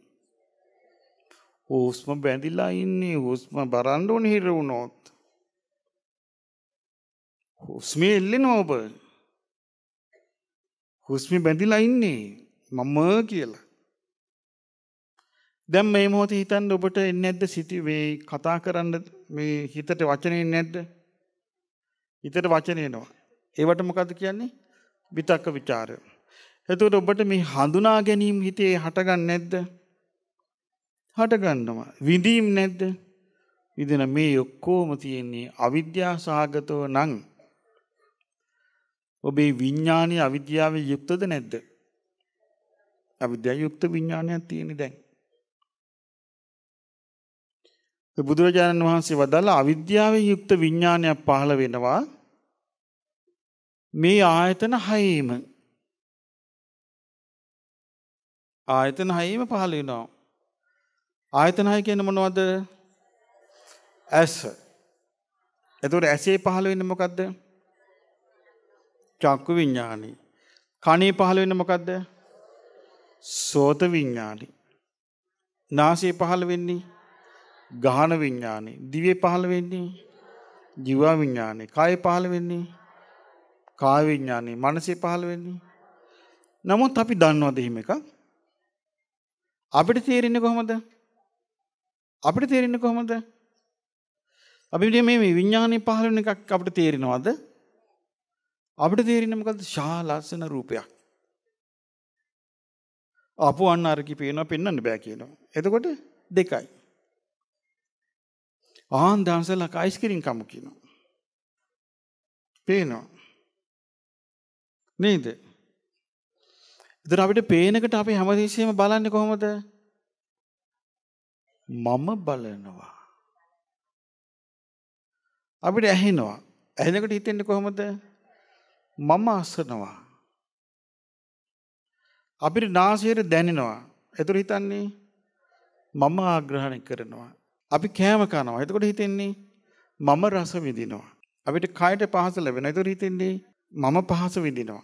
හුස්ම බැඳිලා ඉන්නේ හුස්ම බරන්න ඕනේ හිර වුණොත්. හුස්මේ එල්ලෙනවා ඔබ. හුස්මේ බැඳිලා ඉන්නේ මම කියලා. දැන් මේ මොහොතේ හිතන්න ඔබට එන්නේ නැද්ද සිටි මේ කතා කරන්න මේ හිතට වචනේ නැද්ද? හිතට වචන එනවා. ඒවට මොකද කියන්නේ? විතක්ක ਵਿਚාරය. එතකොට ඔබට මේ හඳුනා ගැනීම හිතේ හටගන්නේ නැද්ද? හටගන්නවා. විඳීම් නැද්ද? විදින මේ ඔක්කෝම තියෙන්නේ අවිද්‍යා සහගතව නම් ඔබේ විඤ්ඥානය අවිද්‍යාව යුක්තද නැද්ද. අවිද්‍යා යුක්ත විඤ්ඥානයක් තියෙන දැන්. බුදුරජාණන් වහන්සේ වදල්ල අවිද්‍යාව යුක්ත විඤ්ඥානයක් පහළ වෙනවා මේ ආයතන හයීම ආයතන හයීම පහළ වෙනවා. ආයතන හය කියන මොනවද ඇස. එතකොට ඇසේ පහළ වෙන්නේ මොකද්ද? චක්කු විඤ්ඥානී. කනේ පහළ වෙන මොකක්ද සෝත විඤ්ඥානි. නාසේ පහළ වෙන්නේ ගාන විඤ්ඥානි. දිවේ පහළ වෙන්නේ ජිවා විඤ්ඥානය කාය පහළ වෙන්නේ කාවිඤ්ඥානී මනසේ පහළ වෙන්නේ. නමුත් අපි දන්නවා දෙහිම එක අපිට තේරෙන්න කොහොමද අපිට තේරෙන්න කොහොමද අපි මේ විඤ්ඥානය පහලන එකක් අපට තේරෙනවාද අපිට තේරෙන්නේ මොකද්ද? ශාලස්සන රූපයක්. අපු අන්න අර කිපේනවා පෙන්වන්න බෑ කියනවා. එතකොට දෙකයි. ආන් දාන්සලා අයිස්ක්‍රීම් කමු කියනවා. පේනවා. නේද? ඉතින් අපිට පේනකට අපි හැමතිස්සෙම බලන්නේ කොහොමද? මම බලනවා. අපිට ඇහෙනවා. ඇහෙනකොට හිතෙන්නේ කොහොමද? මම අසනවා. අපිට නාසයට දැනෙනවා. එතුර හිතන්නේ මම ආග්‍රහණය කරනවා. අපි කෑම කනවා. එතකොට හිතෙන්නේ මම රස විඳිනවා. අපිට කයට පහස ලැබෙන. එතකොට හිතෙන්නේ මම පහස විඳිනවා.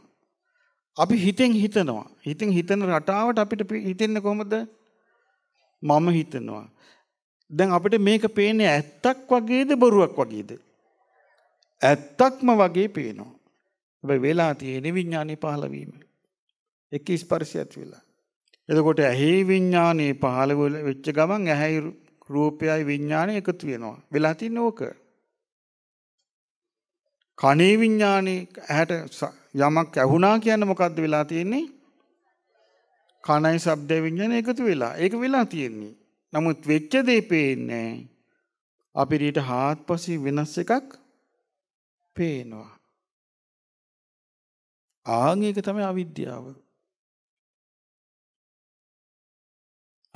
අපි හිතෙන් හිතනවා. හිතෙන් හිතන රටාවට අපිට හිතෙන්නේ කොහොමද? මම හිතනවා. දැන් අපිට මේක පේන්නේ ඇත්තක් වගේද බොරුවක් වගේද? ඇත්තක්ම වගේ පේනවා. හැබැයි වෙලා තියෙන්නේ විඥානේ පහළ වීම. එක ස්පර්ශයත් වෙලා. එතකොට ඇහි විඥානේ පහළ වෙච්ච ගමන් ඇහි රූපයයි විඥානේ එකතු වෙනවා. වෙලා තින්නේ ඕක. කනේ විඥානේ ඇහැට යමක් ඇහුණා කියන්නේ මොකද්ද වෙලා තියෙන්නේ? කනයි ශබ්ද විඥානේ එකතු වෙලා. ඒක වෙලා තියෙන්නේ. නමුත් වෙච්ච දේ පේන්නේ අපිට හාත්පසින් වෙනස් එකක් පේනවා. ආන් ඒක තමයි අවිද්‍යාව.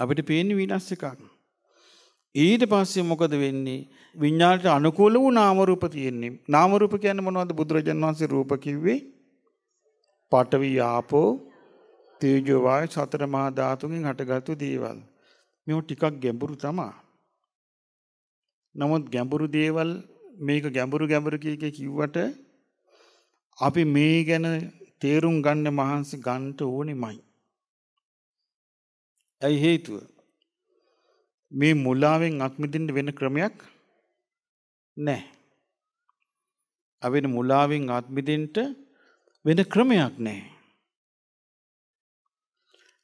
අපිට පේන්නේ විනාශ එකක්. ඊට පස්සේ මොකද වෙන්නේ? විඤ්ඤාණයට අනුකූල වූ නාම රූප තියෙන්නේ. නාම රූප කියන්නේ මොනවද? බුදුරජාන් වහන්සේ රූප කිව්වේ පඨවි ආපෝ තේජෝ වායු සතර මහා ධාතුන්ගෙන් හටගත්තු දේවල්. මේව ටිකක් ගැඹුරු තමයි. නමුත් ගැඹුරු දේවල් මේක ගැඹුරු ගැඹුරු කීකේ කිව්වට අපි මේ ගැන තේරුම් ගන්න මහන්සි ගන්ට ඕනෙමයි. ඇයි හේතුව. මේ මුල්ලාවෙන් අත්මිදින්ට වෙන ක්‍රමයක් නෑ. අවෙන මුලාවෙන් අත්මිදින්ට වෙන ක්‍රමයක් නෑ.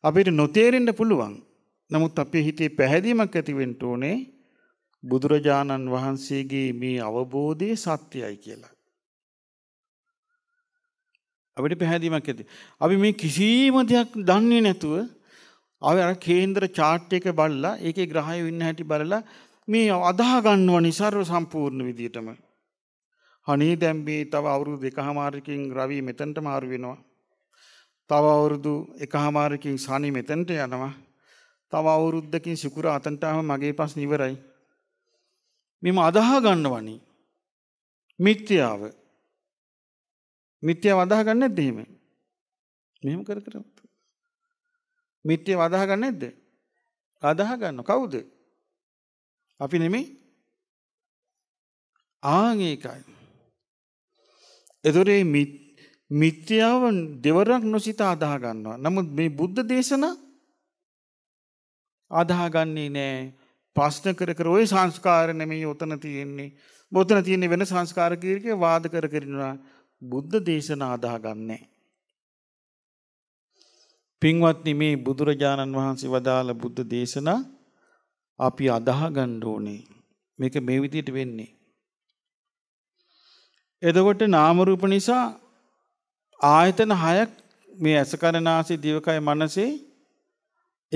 අපිට නොතේරෙන්ට පුළුවන් නමුත් අපේ හිතේ පැහැදීමක් ඇතිවෙන්ට ඕනේ බුදුරජාණන් වහන්සේගේ මේ අවබෝධය සත්‍යයයි කියලා. අපිට පැහැදිලිමක් ඇති. අපි මේ කිසිම දෙයක් දන්නේ නැතුව ආවේ අර කේන්දර chart එක බලලා ඒකේ ග්‍රහය වෙන්න හැටි බලලා මේ අදාහ ගන්නවා નિસર્ව සම්පූර්ණ විදියටම. හනේ දැන් මේ තව අවුරුදු දෙකහමාරකින් රවි මෙතනට මාරු වෙනවා. තව අවුරුදු එකහමාරකින් සනි මෙතනට යනවා. තව අවුරුද්දකින් සිකුර අතන්ට ආවම මගේ පස් නිවරයි. මෙම අදාහ ගන්නවනේ. මිත්‍යාව මිත්‍ය වදහ ගන්න නැද්ද එහෙම? මෙහෙම කර කර මිත්‍ය වදහ ගන්න නැද්ද? අදහ ගන්න කවුද? අපි නෙමෙයි. ආන් ඒකයි. ඒතරේ මිත්‍යාව දෙවරක් නොසිත අදා ගන්නවා. නමුත් මේ බුද්ධ දේශනා අදා ගන්නේ නෑ. ප්‍රශ්න කර කර ওই සංස්කාර නෙමෙයි උතන තියෙන්නේ. බොතන තියෙන්නේ වෙන සංස්කාර කීර්කේ වාද කර කරිනවා. බුද්ධ දේශනා අදාගන්නේ. පින්වත්නි මේ බුදුරජාණන් වහන්සේ වදාළ බුද්ධ දේශනා අපි අදාහගන්න ඕනේ. මේක මේ විදිහට වෙන්නේ. එතකොට නාම රූප නිසා ආයතන හයක් මේ ඇසකරනාසි දිවකය මනසේ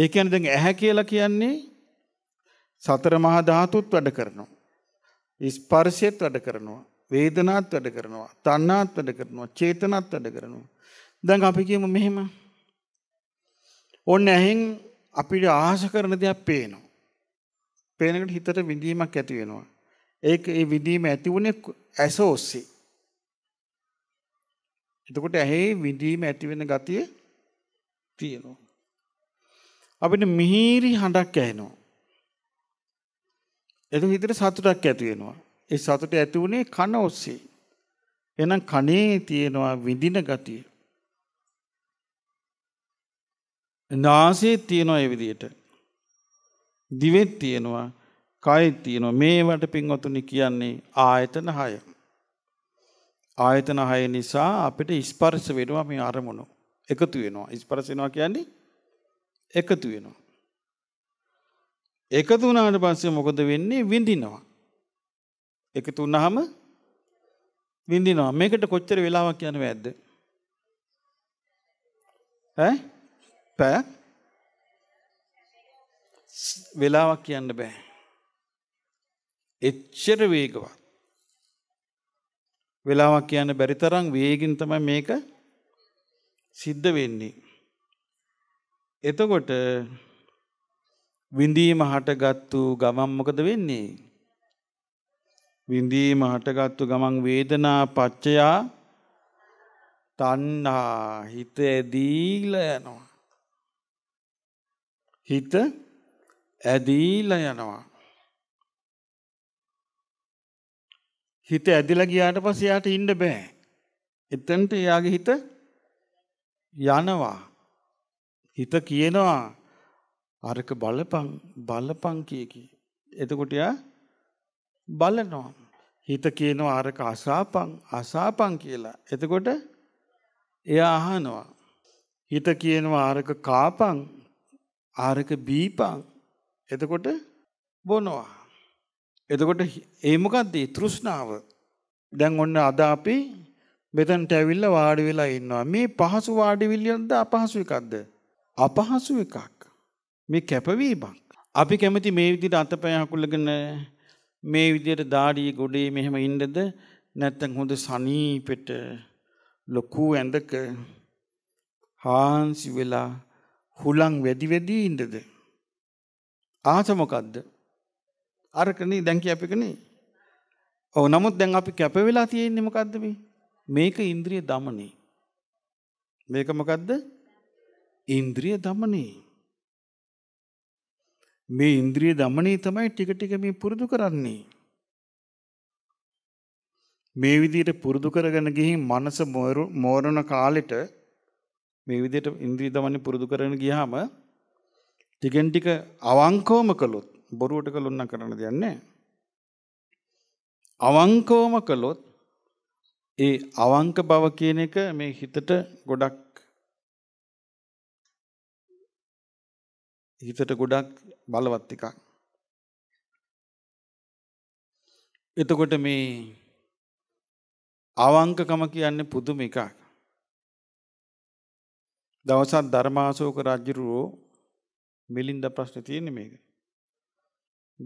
ඒ කියන්නේ දැන් ඇහැ කියලා කියන්නේ සතර මහා ධාතුත් වැඩ කරනවා. ස්පර්ශයත් වැඩ කරනවා. වේදනාත් වැඩ කරනවා තණ්හාත් වැඩ කරනවා චේතනත් වැඩ කරනවා. දැන් අපි කියමු මෙහෙම. ඔන්න ඇහෙන් අපිට ආස කරන දේක් පේනවා. පේනකට හිතට විඳීමක් ඇති වෙනවා. ඒක ඒ විඳීම ඇති වුණේ ඇස ඔස්සේ. එතකොට ඇහි විඳීම ඇති වෙන ගතිය තියෙනවා. අපිට මිහිරි හඬක් ඇහෙනවා. එතකොට හිතට සතුටක් ඇති වෙනවා. ඒ සතුට ඇති වුණේ කන ඔස්සේ. එහෙනම් කනේ තියෙනවා විඳින ගතිය. නාසයේ තියෙනවා ඒ විදිහට. දිවෙත් තියෙනවා, කයෙත් තියෙනවා. මේවට පින්වතුනි කියන්නේ ආයතන 6. ආයතන 6 නිසා අපිට ස්පර්ශ වෙනවා මේ අරමුණු. එකතු වෙනවා. ස්පර්ශ වෙනවා කියන්නේ එකතු වෙනවා. එකතු වුණාට පස්සේ මොකද වෙන්නේ? විඳිනවා. එකතු වුණාම විඳිනවා. මේකට කොච්චර වෙලාවක් යන වැද්ද? ඈ? පැය? වෙලාවක් කියන්න බෑ. එච්චර වේගවත්. වෙලාවක් කියන්න බැරි තරම් වේගින් තමයි මේක සිද්ධ වෙන්නේ. එතකොට විඳීම හටගත්තු ගමන් මොකද වෙන්නේ? විඳීම හටගත්තු ගමන් වේදනා පච්චයා තණ්හා හිත ඇදීලා යනවා. හිත ඇදීලා යනවා. හිත ඇදිලා ගියාට පස්සේ යාට ඉන්න බෑ. එතනට එයාගේ හිත යනවා. හිත කියනවා අරක බලපං බලපං කිය කි. එතකොට යා බලනවා. හිත කියනවා අරක අසාපං අසාපං කියලා. එතකොට එයා අහනවා. හිත කියනවා අරක කාපං ආරක බීපං එතකොට බොනවා. එතකොට ඒ මොකක්ද තෘෂ්ණාව. දැන් ඔන්න අද අපි මෙතනට ඇවිල්ලා වාඩි වෙලා ඉන්නවා. මේ පහසු වාඩි විලියක්ද අපහසු එකක්ද? අපහසු එකක්. මේ කැපවීමක්. අපි කැමති මේ විදිහට අතපය හකුලගෙන මේ විදියට දාඩිය ගොඩේ මෙහෙම ඉන්නද නැත්තම් හොඳ සනීපෙට ලොකු ඇඳක හාන්සි වෙලා හුලං වැඩි වැඩි ඉන්නද ආස මොකද්ද අරකනේ දැන් කියපෙකනේ ඔව් නමුත් දැන් අපි කැප වෙලා තියෙන්නේ මොකද්ද මේ මේක ඉන්ද්‍රිය দমনේ මේක මොකද්ද ඉන්ද්‍රිය দমনේ මේ ඉන්ද්‍රිය দমনී තමයි ටික ටික මේ පුරුදු කරන්නේ. මේ විදිහට පුරුදු කරගෙන ගිහින් මනස මෝරණ කාලෙට මේ විදිහට ඉන්ද්‍රිය দমনී පුරුදු කරගෙන ගියාම ටිකෙන් ටික අවංකවම කළොත් බොරුවට කළොත් නම් කරන්න දෙයක් නැහැ. අවංකවම කළොත් ඒ අවංක බව කියන එක මේ හිතට ගොඩක් හිතට ගොඩක් බලවත් එකක්. එතකොට මේ අවංකකම කියන්නේ පුදුම එකක්. දවසක් ධර්මාශෝක රජුරෝ මිලින්ද ප්‍රශ්නේ තියෙන්නේ මේක.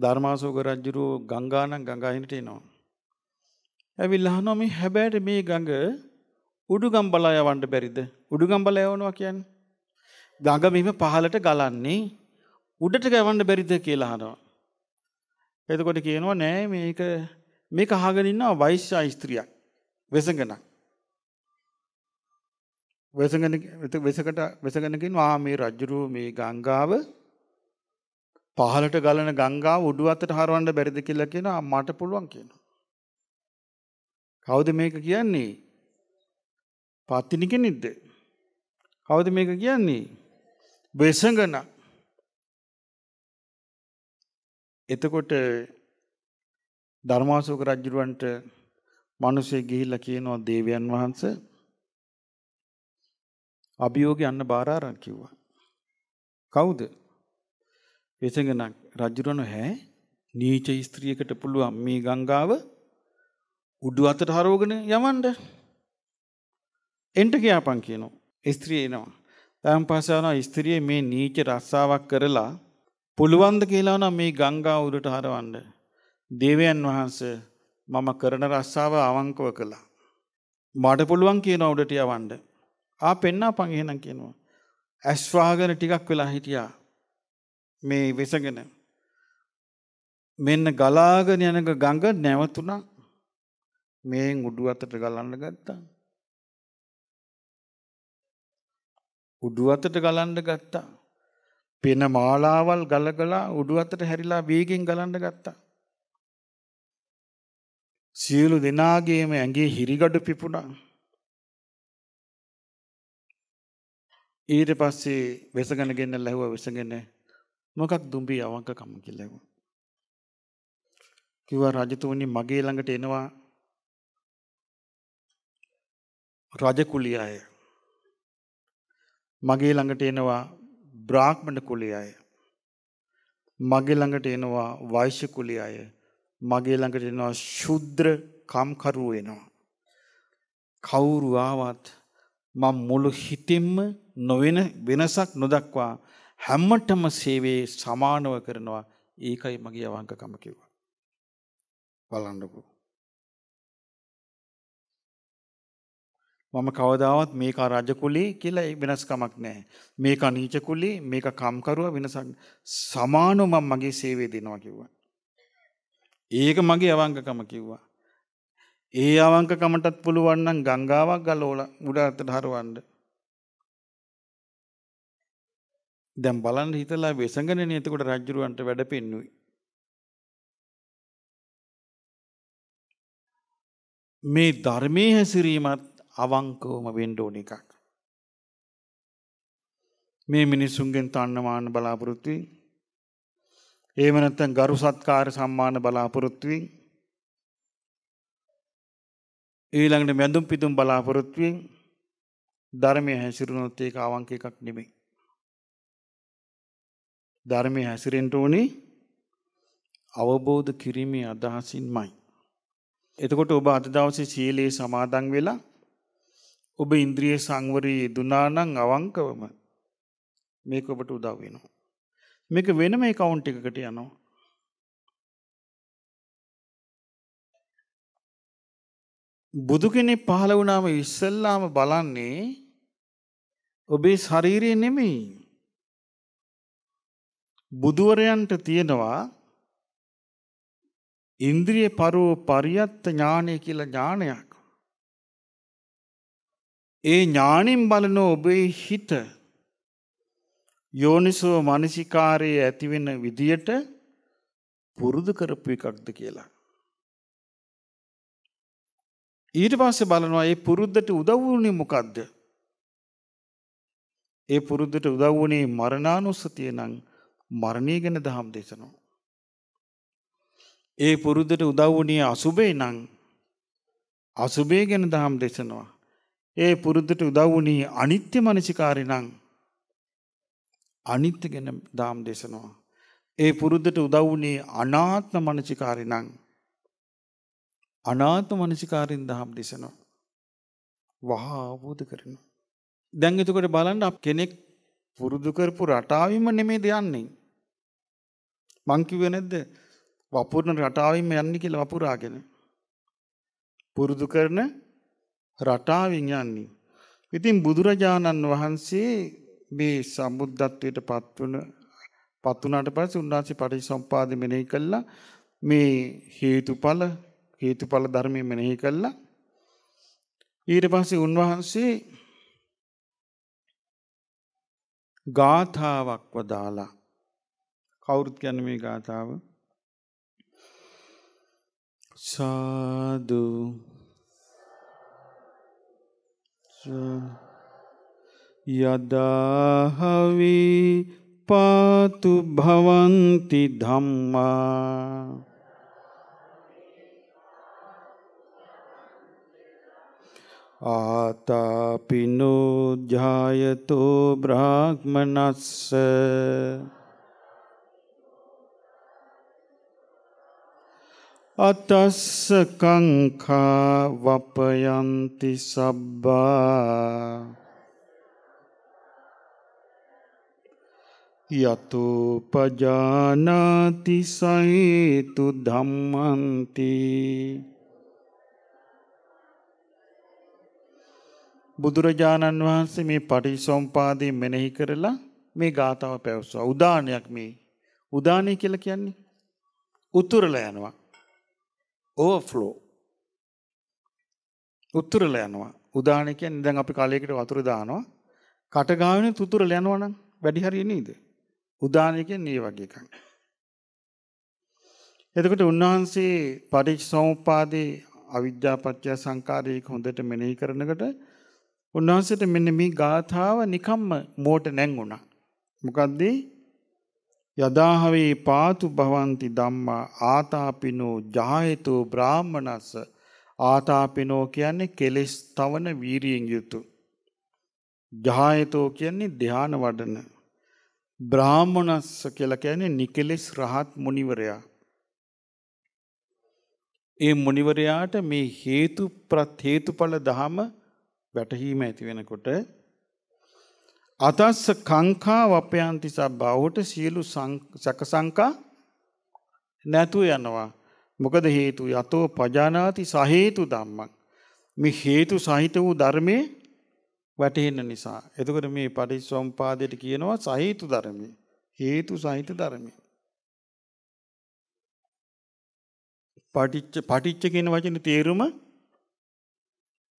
ධර්මාශෝක රජුරෝ ගංගානම් ගංගාහිනට එනවා. ඇවිල්ලා අහනවා මේ හැබැයි මේ ගඟ උඩුගම් බලා යවන්න බැරිද? උඩුගම් බලා යවනවා කියන්නේ ගඟ මෙහෙම පහලට ගලන්නේ උඩට ගැවන්න බැරිද කියලා අහනවා. එතකොට කියනවා නෑ මේක මේක අහගෙන ඉන්නවා වෛශ්‍ය ස්ත්‍රියක් වෙසඟනක්. වෙසඟන වෙසකට වෙසඟන කියනවා මේ රජුරෝ මේ ගංගාව පහලට ගලන ගංගාව උඩු අතට හරවන්න බැරිද කියලා කියනවා මට පුළුවන් කියනවා. කවුද මේක කියන්නේ? පත්තිනි කෙනෙක්ද? කවුද මේක කියන්නේ? වෙසඟනක්. එතකොට ධර්මාශෝක රජුරවන්ට මිනිස්සේ ගිහිල්ලා කියනවා දේවයන් වහන්සේ අභියෝගය අන්න බාරාරන් කිව්වා. කවුද? වෙසඟනක් රජුරණ හැ නීච ස්ත්‍රියකට පුළුවන් මේ ගංගාව උඩු අතට හරවගෙන යවන්න. එන්ට කියපන් කියනවා. ස්ත්‍රිය එනවා. දැන් පස්සාන ස්ත්‍රිය මේ නීච රස්සාවක් කරලා පුළුවන්ද කියලා නම් මේ ගංගා උඩට හරවන්න. දේවයන් වහන්සේ මම කරන රස්සාව අවංකව කළා. මට පුළුවන් කියන උඩට යවන්න. ආ පෙන්නාපන් එහෙනම් කියනවා. ඇස් වහගෙන ටිකක් වෙලා හිටියා. මේ වෙසගෙන මෙන්න ගලාගෙන යන ගඟ නැවතුණා. මේන් උඩු අතට ගලන්න ගත්තා. උඩු අතට ගලන්න ගත්තා. පෙන මාලාවල් ගලගලා උඩු අතට හැරිලා වේගෙන් ගලන්න ගත්තා. සියලු දෙනාගේම ඇඟේ හිරිගඩු පිපුණා. ඊට පස්සේ වෙසගෙන ගෙන්න ලැහුව වෙසගෙන මොකක් දුම්බි අවංකකම කියලා ඇහුවා. කිව්වා රජතුමනි මගේ ළඟට එනවා රජ කුලිය අය. මගේ ළඟට එනවා බ්‍රාහ්මණ කුලයේ අය. මගේ ළඟට එනවා වෛශ්‍ය කුලයේ අය. මගේ ළඟට එනවා ශුද්‍ර කම්කරුවෝ එනවා. කවුරු ආවත් මම මුළු හිතින්ම නොවන වෙනසක් නොදක්වා හැමතෙම සේවයේ සමානව කරනවා. ඒකයි මගේ අවංකකම කිව්වා. බලන්නකෝ මම කවදාවත් මේක රජ කුලී කියලා වෙනස්කමක් නැහැ. මේක නීච කුලී, මේක කම්කරුවා වෙනසක් සමානව මම මගේ සේවය දෙනවා කිව්වා. ඒක මගේ අවංකකම කිව්වා. ඒ අවංකකමටත් පුළුවන් නම් ගංගාවක් ගලවලා උඩ අතට හරවන්න. දැන් බලන්න හිතලා වෙසඟනේ එතකොට රජුරවන්ට වැඩ පෙන්නුයි. මේ ධර්මයේ හැසිරීමත් අවංකවම වෙන්න ඕන එකක්. මේ මිනිසුන්ගෙන් තන්නමාන බලාපොරොත්තු වෙයි. එහෙම නැත්නම් ගරු සත්කාර සම්මාන බලාපොරොත්තු වෙයි. ඊළඟට මැඳුම් පිදුම් බලාපොරොත්තු වෙයි. ධර්මය හැසිරුණොත් ඒක අවංක එකක් නෙමෙයි. ධර්මය හැසිරෙන්න ඕනේ අවබෝධ කිරීමේ අදහසින්මයි. එතකොට ඔබ අද දවසේ සීලේ සමාදන් වෙලා ඔබ ඉන්ද්‍රිය සංවරයේ දුනානං අවංකවම මේක ඔබට උදව් වෙනවා. මේක වෙනම කවුන්් එකකට යනවා. බුදු කෙනෙ පහළ වුණාම ඉස්සල්ලාම බලන්නේ ඔබේ ශරීරය නෙමෙයි. බුදුවරයන්ට තියෙනවා ඉන්ද්‍රිය පරුව පරියත්ත ඥානය කියලා ඥානයක්. ඒ ඥානින් බලන ඔබේ හිත යෝනිසෝ මනසිකාරයේ ඇතිවෙන විදියට පුරුදු කරපු එකක්ද කියලා. ඊට පස්සේ බලනවා ඒ පුරුද්දට උදව් වුණේ මොකද්ද? ඒ පුරුද්දට උදව් වුණේ මරණානුස්සතිය නම් මරණය ගැන දහම් දේශනවා. ඒ පුරුද්දට උදව් වුණේ අසුබේ නම් අසුබේ ගැන දහම් දේශනවා. ඒ පුරුද්දට උදව් වුණී අනිත්‍ය මනසිකාරය නම් අනිත්‍ය ගැන දාම් දෙසනවා. ඒ පුරුද්දට උදව් වුණේ අනාත්ම මනසිකාරය නම් අනාත්ම මනසිකාරයෙන් දහම් දෙසනවා. වහා අවබෝධ කරනවා. දැන් එතකොට බලන්න අප කෙනෙක් පුරුදු කරපු රටාවෙම නෙමෙයිද යන්නේ. මං කිව්වේ නැද්ද? වපුරන රටාවෙම යන්නේ කියලා වපුරාගෙන. පුරුදු කරන රටාවෙන් යන්නේ. ඉතින් බුදුරජාණන් වහන්සේ මේ සම්බුද්ධත්වයට පත්වන පත්වනාට පස්සේ උන්වහන්සේ පටිච්චසම්පාද මෙනෙහි කළා මේ හේතුඵල හේතුඵල ධර්මය මෙනෙහි කළා ඊට පස්සේ උන්වහන්සේ ගාථාවක් වදාලා කවුරුත් කියන්නේ මේ ගාථාව සාදු යදාහවේ පාතු භවන්ති ධම්මා ආතාපිනෝ ජායතෝ බ්‍රාහ්මනස්ස අටස්ස කංකා වපයන්ති සබ්බා යතු පජානාති සයිතු ධම්මන්ති බුදුරජාණන් වහන්සේ මේ පටිසම්පාදේ මෙනෙහි කරලා මේ ගාතාව පැවසුවා. උදානයක් මේ. උදානය කියලා කියන්නේ උතුරලා යනවා. ඕෆ්ලෝ උත්තරල යනවා උදානකයන් දැන් අපි කාලයකට වතුර දානවා කටගාවන තුතුරල යනවනම් වැඩි හරිය නේද උදානකයන් ඒ වගේ එකක් එතකොට උන්වහන්සේ පටිච්චසමුප්පාදේ අවිද්‍යාපත්‍ය සංකාරයක හොඳට මෙනෙහි කරනකොට උන්වහන්සේට මෙන්න මේ ගාථාව නිකම්ම මෝට නැංගුණා මොකද්ද යදාහවේ පාතු භවන්ති ධම්මා ආතාපිනෝ ජායතෝ බ්‍රාහ්මනස්ස ආතාපිනෝ කියන්නේ කෙලෙස් තවන වීරියෙන් යුතු. ජායතෝ කියන්නේ ධ්‍යාන වඩන. බ්‍රාහ්මනස්ස කියලා කියන්නේ නිකෙලෙස් රහත් මුනිවරයා. ඒ මුනිවරයාට මේ හේතු ප්‍රත් හේතුඵල දහම වැටහීම ඇති වෙනකොට අතස්ස කංකා වපයන්ති සබ්බවට සියලු සැක සංකා නැතුව යනවා. මොකද හේතු යතෝ පජානාති සහේතු ධම්මක්. මේ හේතු සහිත වූ ධර්මය වැටහෙන්න නිසා. එතකට මේ පඩි සොම්පාදයට කියනවා සහිතු ධර්මය. හේතු සහිත ධර්මය. පටිච්ච පටිච්ච කියන වචන තේරුම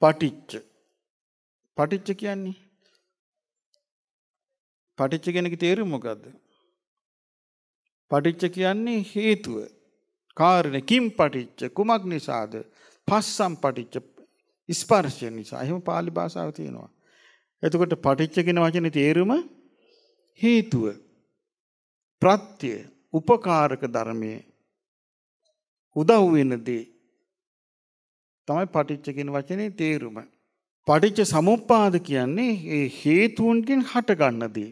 පටිච්ච. පටිච්ච කියන්නේ පටිච්ච කෙනක තේරුම් මොකද්ද? පටිච්ච කියන්නේ හේතුව. කාරණේ කිම් පටිච්ච කුමක් නිසාද? පස්සම් පටිච්ච ස්පර්ශය නිසා. එහෙම pāli භාෂාව තියෙනවා. එතකොට පටිච්ච කියන වචනේ තේරුම හේතුව ප්‍රත්‍ය උපකාරක ධර්මයේ උදව් වෙන දේ තමයි පටිච්ච කියන වචනේ තේරුම. පටිච්ච සමුප්පාද කියන්නේ ඒ හේතුන්ගෙන් හටගන්න දේ.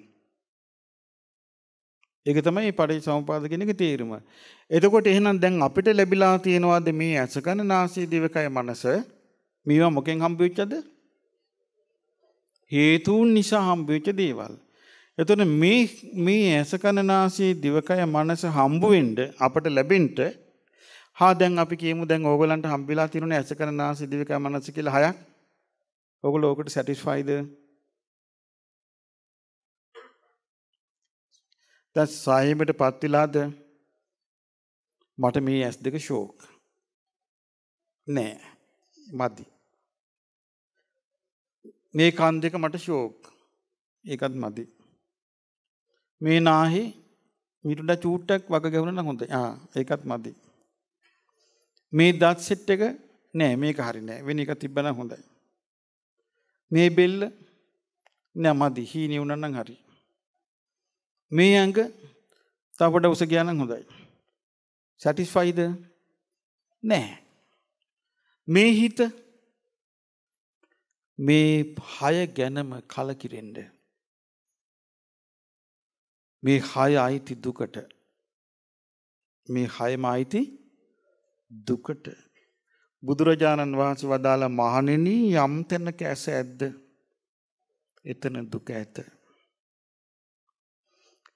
ඒක තමයි පටිච්ච සමුපාද කියන එක තේරුම. එතකොට එහෙනම් දැන් අපිට ලැබිලා තියෙනවාද මේ ඇස කන නාසය දිවකය මනස? මේවා මොකෙන් හම්බෙච්චද? හේතුන් නිසා හම්බෙච්ච දේවල්. එතකොට මේ මේ ඇස කන නාසය දිවකය මනස හම්බු වෙන්න අපට ලැබෙන්න හා දැන් අපි කියමු දැන් ඕගලන්ට හම්බෙලා තියෙනුනේ ඇස කන නාසය දිවකය මනස කියලා හයක්. ඕගොල්ලෝ ඕකට සැටිස්ෆයිද? දැන් සාහීමට පත් වෙලාද මට මේ ඇස් දෙක ෂෝක් නෑ මදි මේ කන් දෙක මට ෂෝක් ඒකත් මදි මේ නාහි මිටුඩ චූට්ටක් වග ගැවුණා නම් හොඳයි ආ ඒකත් මදි මේ දත් සෙට් එක නෑ මේක හරි නෑ වෙන එක තිබ්බනම් හොඳයි මේ බෙල්ල නෑ මදි හීනේ වුණා නම් හරි මේ ඇඟ තව පොඩ උස ගියා නම් හොඳයි. සැටිස්ෆයිද? නැහැ. මේ හිත මේ හය ගැනම කලකිරෙන්න. මේ හය අයිති දුකට. මේ හයම අයිති දුකට. බුදුරජාණන් වහන්සේ වදාළ මහණෙනි යම් තැනක ඇස ඇද්ද? එතන දුක ඇත.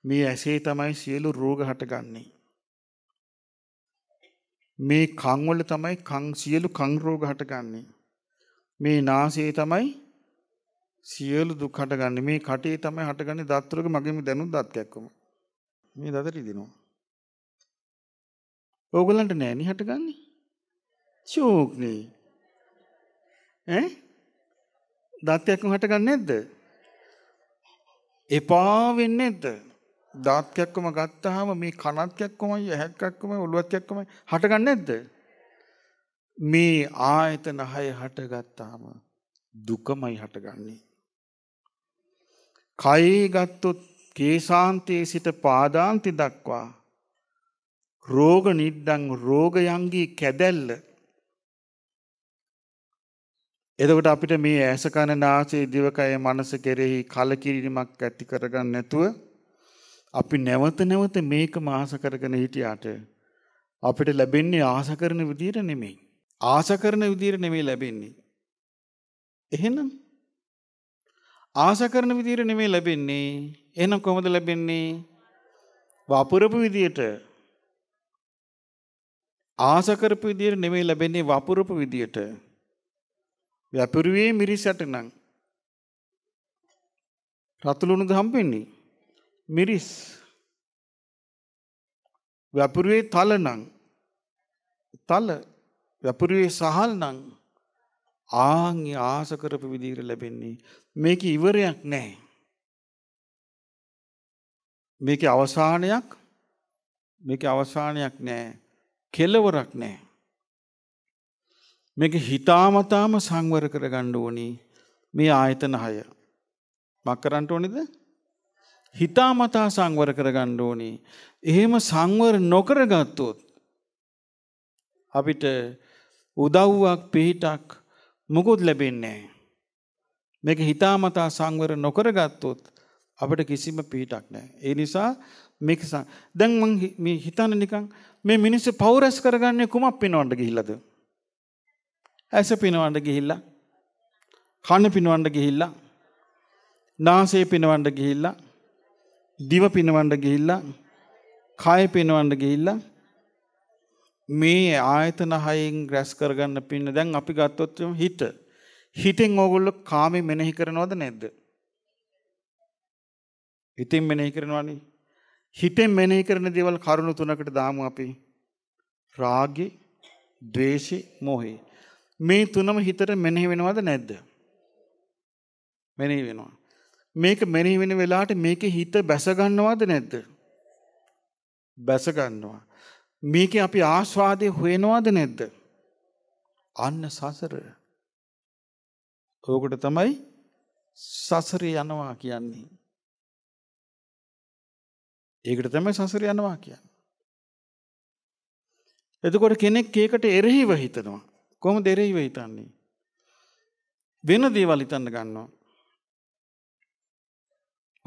මේ ඇසේ තමයි සියලු රෝග හටගන්නේ. මේ කංවල තමයි කං සියලු කංරෝග හටගන්නේ. මේ නාසේ තමයි සියලු දුක් හටගන්නේ. මේ කටේ තමයි හටගන්නේ දත්තරක මගෙම දැනුත් දත් කැක්කම. මේ දත රිදෙනවා. ඕගලන්ට නෑනේ හටගන්නේ. ෂෝක්නේ. ඈ? දත් කැක්කම හටගන්නේ නැද්ද? එපා වෙන්නේ නැද්ද? දාත් කැක්කම ගත්තාම මේ කනත් කැක්කමයි ඇහත් කැක්කමයි ඔළුවත් කැක්කමයි හටගන්නේ නැද්ද? මේ ආයතන හය හටගත්තාම දුකමයි හටගන්නේ. කයේ ගත්තොත් කේසාන්තයේ සිට පාදාන්ති දක්වා රෝග නිද්දන් රෝගයන්ගේ කැදැල්ල එදකට අපිට මේ ඇසකණ නාසේ දිවකය මනස කෙරෙහි කලකිරීමක් ඇති කරගන්න නැතුව අපි නැවත නැවත මේක මාස කරගෙන හිටියාට අපිට ලැබෙන්නේ ආස කරන විදියට නෙමෙයි. ආස කරන විදියට නෙමෙයි ලැබෙන්නේ. එහෙනම් ආස කරන විදියට නෙමෙයි ලැබෙන්නේ. එහෙනම් කොහොමද ලැබෙන්නේ? වපුරපු විදියට ආස කරපු විදියට නෙමෙයි ලැබෙන්නේ වපුරපු විදියට. වපුරුවේ මිරිසට නම් රතුළුණුද හම්බෙන්නේ. මිරිස් වපුරුවේ තල නම් තල වපුරුවේ සහල් නම් ආන් ආස කරපු විදිහට ලැබෙන්නේ මේක ඉවරයක් නැහැ මේක අවසානයක් මේක අවසානයක් නෑ කෙලවරක් නෑ මේක හිතාමතාම සංවර කරගන්න ඕනි මේ ආයතන හය මක් කරන්න ඕනේද හිතාමතා සංවර කරගන්න ඕනේ. එහෙම සංවර නොකරගත්තොත් අපිට උදව්වක් පිහිටක් මුකුත් ලැබෙන්නේ මේක හිතාමතා සංවර නොකරගත්තොත් අපට කිසිම පිහිටක් නෑ. ඒ නිසා මේක දැන් මං මේ හිතන්න නිකන් මේ මිනිස්සු පෞරස් කරගන්නේ කුමක් පිනවන්න ගිහිල්ලාද? ඇස පිනවන්න ගිහිල්ලා. කන පිනවන්න ගිහිල්ලා. නාසය පිනවන්න ගිහිල්ලා. දිව පිනවන්න ගිහිල්ලා කය පිනවන්න ගිහිල්ලා මේ ආයතන හයෙන් ග්‍රැස් කරගන්න පින්න දැන් අපි ගත්තොත් හිත හිතෙන් ඕගොල්ලෝ කාමේ මෙනෙහි කරනවද නැද්ද හිතෙන් මෙනෙහි කරනවනේ හිතෙන් මෙනෙහි කරන දේවල් කරුණු තුනකට දාමු අපි රාගේ ද්වේෂේ මොහේ මේ තුනම හිතට මෙනෙහි වෙනවද නැද්ද මෙනෙහි වෙනවා මේක මෙනෙහි වෙන වෙලාවට මේකේ හිත බැස ගන්නවද නැද්ද? බැස ගන්නවා. මේකේ අපි ආස්වාදේ හොයනවද නැද්ද? අන්න සසර. ඕකට තමයි සසරේ යනවා කියන්නේ. ඒකට තමයි සසර යනවා කියන්නේ. එතකොට කෙනෙක් ඒකට එරෙහිව හිතනවා. කොහොමද එරෙහිව හිතන්නේ? වෙන දේවල් හිතන්න ගන්නවා.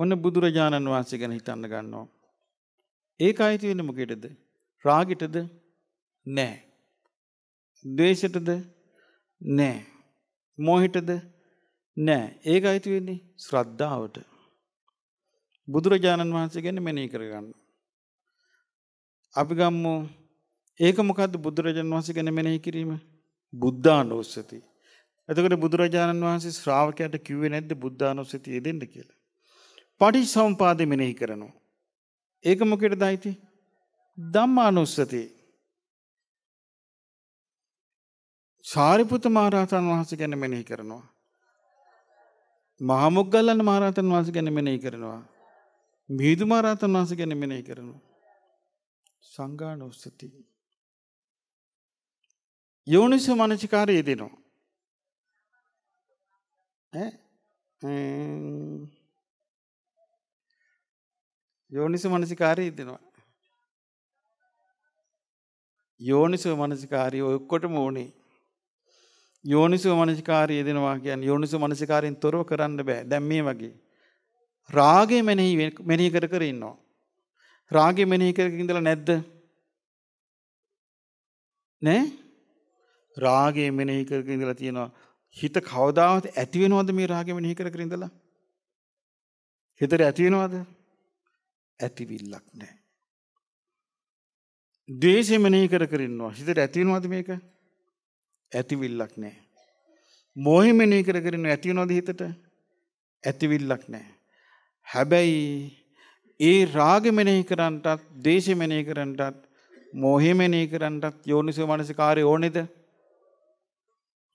ඔන්න බුදුරජාණන් වහන්සේ ගැන හිතන්න ගන්නවා. ඒක අයිති වෙන මොකටද? රාගිටද? නෑ. ද්වේෂයටද? නෑ. මොහිටද? නෑ. ඒක අයිති වෙන්නේ ශ්‍රද්ධාවට. බුදුරජාණන් වහන්සේ ගැන මෙනෙහි කරගන්න. අපි ගම්මු ඒක මොකද්ද බුදුරජාණන් වහන්සේ ගැන මෙනෙහි කිරීම? බුද්ධානුස්සති. එතකොට බුදුරජාණන් වහන්සේ ශ්‍රාවකයාට කිව්වේ නැද්ද බුද්ධානුස්සතිය දෙන්න කියලා? පටිච් සම්පාදය මෙනෙහි කරනු. ඒක මොකෙට දයිති. දම්මා අනුස්සති. සාරිපුත මහරහතන් වහස ගැන මෙනෙහි කරනවා. මහමුක්ගල්ලන්න මහරහතන් වහස ගැන මෙනෙහි කරනවා. මිහිදු මහරහතන් වහස ගැන මෙනෙහි කරනවා. සංගාන උස්සති. යෝනිස මනචිකාරය යෙදෙනවා. යෝනිසු මනසිකාරී ඉදෙනවා. යෝනිසු මනසිකාරී ඔක්කොටම ඕනේ. යෝනිසු මනසිකාරී යෙදෙනවා කියන්නේ යෝනිසු මනසිකාරයෙන් තොරව කරන්න බෑ. දැන් මේ වගේ. රාගය මෙනෙහි මෙනෙහි කර කර ඉන්නවා. රාගය මෙනෙහි කර ඉඳලා නැද්ද? නෑ. රාගය මෙනෙහි කර කර ඉඳලා තියෙනවා. හිත කවදාවත් ඇති වෙනවද මේ රාගය මෙනෙහි කර කර ඉඳලා? හිතට ඇති වෙනවද? ඇතිවිල්ලක් නෑ. දේශමනය කර කරන්නවා හිතට ඇතිවෙනවාද මේක ඇතිවිල්ලක් නෑ. මෝහිමනය කර කරන්න ඇතිවනොද හිතට ඇතිවිල්ලක් නෑ. හැබැයි ඒ රාගමනය කරන්නටත් දේශමනය කරන්නටත් මෝහමනය කරන්නටත් යෝනිසු මනසිකාරය ඕනෙද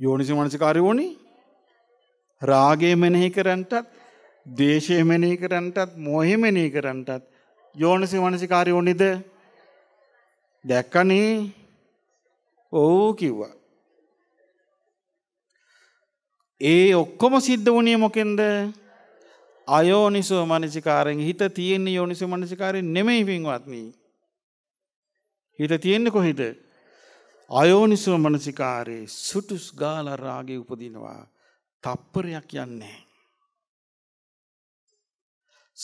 යෝනිසු මනසිකාරය ඕනි රාගය මෙනෙහි කරන්නටත් දේශය මෙනෙහි කරන්නටත් මෝහමනය කරන්නටත් යෝනිසි මනසිකාරය ඕනිද දැක්කනේ ඔවු කිව්වා. ඒ ඔක්කොම සිද්ධ වනේ මොකෙන්ද අයෝනිසෝ මනසිකාරෙන් හිත තියෙන්නේ යෝනිසු මනසිකාරෙන් නෙමෙයි පින්වත්නී. හිත තියෙන්නේ කොහිට අයෝනිසෝ මනසිකාරයේ සුටුස් ගාල රාගේ උපදිනවා තප්පරයක් යන්නේ.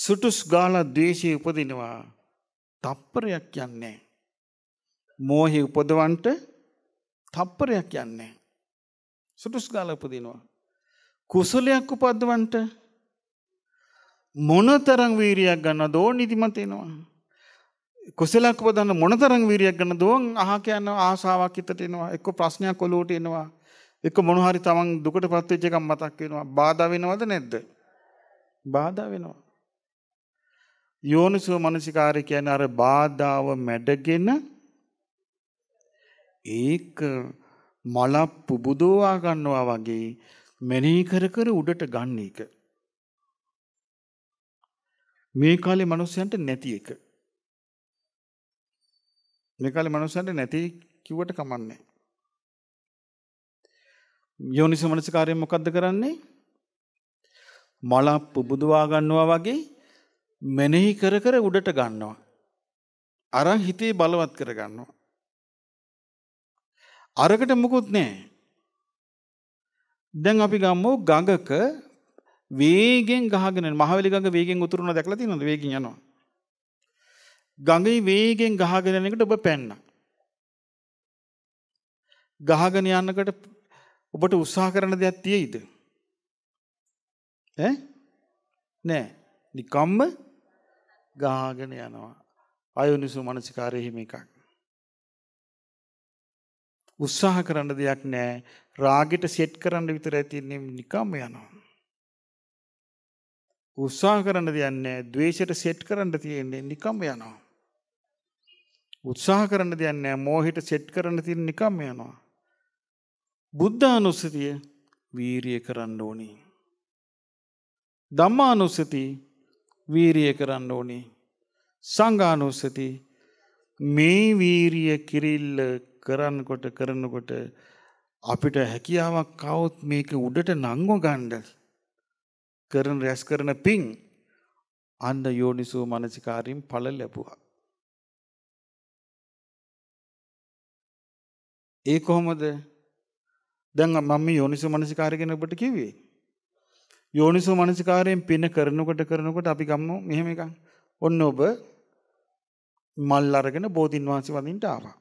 සුටුස් ගාලා ද්වේෂය උපදිනවා තප්පරයක් යන්නේ. මෝහි උපදවන්ට තප්පරයක් යන්නේ. සුටුස් ගාල උපදිනවා. කුසලයක් උපද්දවන්ට මොනතරං වීරයක් ගන්න දෝ නිදිමතෙනවා. කුසලක් උපදන්න මොනතරං වීරයක් ගන්න දෝන් අහ කියන්න ආසාාවක් හිතට එනවා එක්ක ප්‍රශ්නයක් කොලෝට එනවා එක මොනහරි තමන් දුකට පත්වෙච්ච එකම් මතක් වෙනවා බාධ වෙනවද නැද්ද. බාධ වෙනවා. යෝනිසෝ මනසිකාරය කියන අර බාධාව මැඩගෙන ඒක මලප්පු බුදෝවා ගන්නවා වගේ මෙනී කර කර උඩට ගන්න එක. මේ කාලේ මනුස්සයන්ට නැති එක. මේ කාලේ මනුස්සයන්ට නැති කිව්වට කමන්නේ. යෝනිසෝ මනසිකාරය මොකද්ද කරන්නේ? මලප්පු බුදවා ගන්නවා වගේ මෙනෙහි කර කර උඩට ගන්නවා. අරන් හිතේ බලවත් කර ගන්නවා. අරකට මොකුත් නෑ. දැන් අපි ගම්මු ගඟක වේගෙන් ගහගෙන මහවැලි ගඟ වේගෙන් උතුරන දැකලා තියෙනවද වේගෙන් යනවා. ගඟේ වේගෙන් ගහගෙන යනකොට ඔබ පැන්න. ගහගෙන යනකොට ඔබට උත්සාහ කරන දෙයක් තියෙයිද? ඈ? නෑ. නිකම්ම ගාගෙන යනවා. අයුනිසු මනසිකාරය හිම එකක්. උත්සාහ කරන්න දෙයක් නෑ රාගෙට සෙට් කරන්න විතර ඇතින්නේ නිකම්ම යනවා. උත්සාහ කරන්න දෙයන්නේ දවේශයට සෙට් කරන්න තියෙන්නේ නිකම්ම යනවා. උත්සාහ කරන්න දෙයන්නේ මෝහිට සෙට් කරන්න තියෙන නිකම්ම යනවා. බුද්ධානුස්සතිය වීරිය කරන්න ඕනි. ධම්මානුස්සතිය වීරිය කරන්න ඕනේ. සංගානුස්සති මේ වීරිය කිරිල්ල කරන්නකොට කරනකොට අපිට හැකියාවක් කවුත් මේක උඩට නංගෝ ගණ්ඩ කරන රැස් කරන පින් අන්න යෝනිසූ මනසිකාරීම් පල ලැබවා. ඒ කොහොමද දැන් මම යෝනිසු මනසිකාරගෙනබට කිවේ. යෝනිසෝ මනසිකාරයෙන් පින කරනකොට කරනකොට අපි ගම්මු මෙහෙම එකක්. ඔන්න ඔබ මල් අරගෙන බෝධින් වහන්සේ වඳින්න ආවා.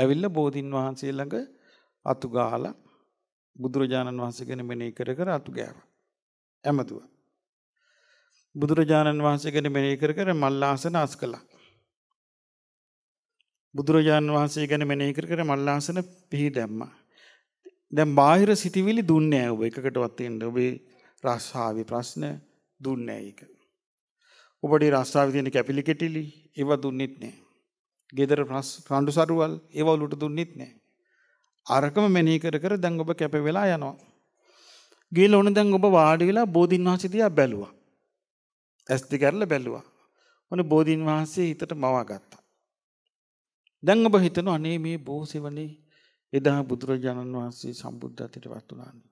ඇවිල්ලා බෝධින් වහන්සේ ළඟ අතු ගහලා බුදුරජාණන් වහන්සේ ගැන මෙනෙහි කර කර අතු ගෑවා. ඇමතුවා. බුදුරජාණන් වහන්සේ ගැන මෙනෙහි කර කර මල්ලාසන අස් කළා. බුදුරජාණන් වහන්සේ ගැන මෙනෙහි කර කර මල්ලාසන පිහි දැම්මා. දැන් බාහිර සිතිවිලි දුන්නේ නැහැ ඔබ එකකටවත් තියෙන ඔබේ රස්සාවේ ප්‍රශ්න දුන්නේ නැහැ ඒක. ඔබේ රස්සාවේ තියෙන කැපිලි කෙටිලි ඒවා දුන්නෙත් නැහැ. ගෙදර රණ්ඩු සරුවල් ඒවා ඔලුට දුන්නෙත් නැහැ. අරකම මෙනෙහි කර කර දැන් ඔබ කැප වෙලා යනවා. ගිහලා ඕන දැන් ඔබ වාඩි වෙලා බෝධින් වහන්සේ දිහා බැලුවා. ඇස් දෙක අරලා බැලුවා. ඔන්න බෝධින් වහන්සේ හිතට මවා ගත්තා. දැන් ඔබ හිතනවා අනේ මේ බෝසෙවනේ එදා බුදුරජාණන් වහන්සේ සම්බුද්ධත්වයට පත් වුණානේ.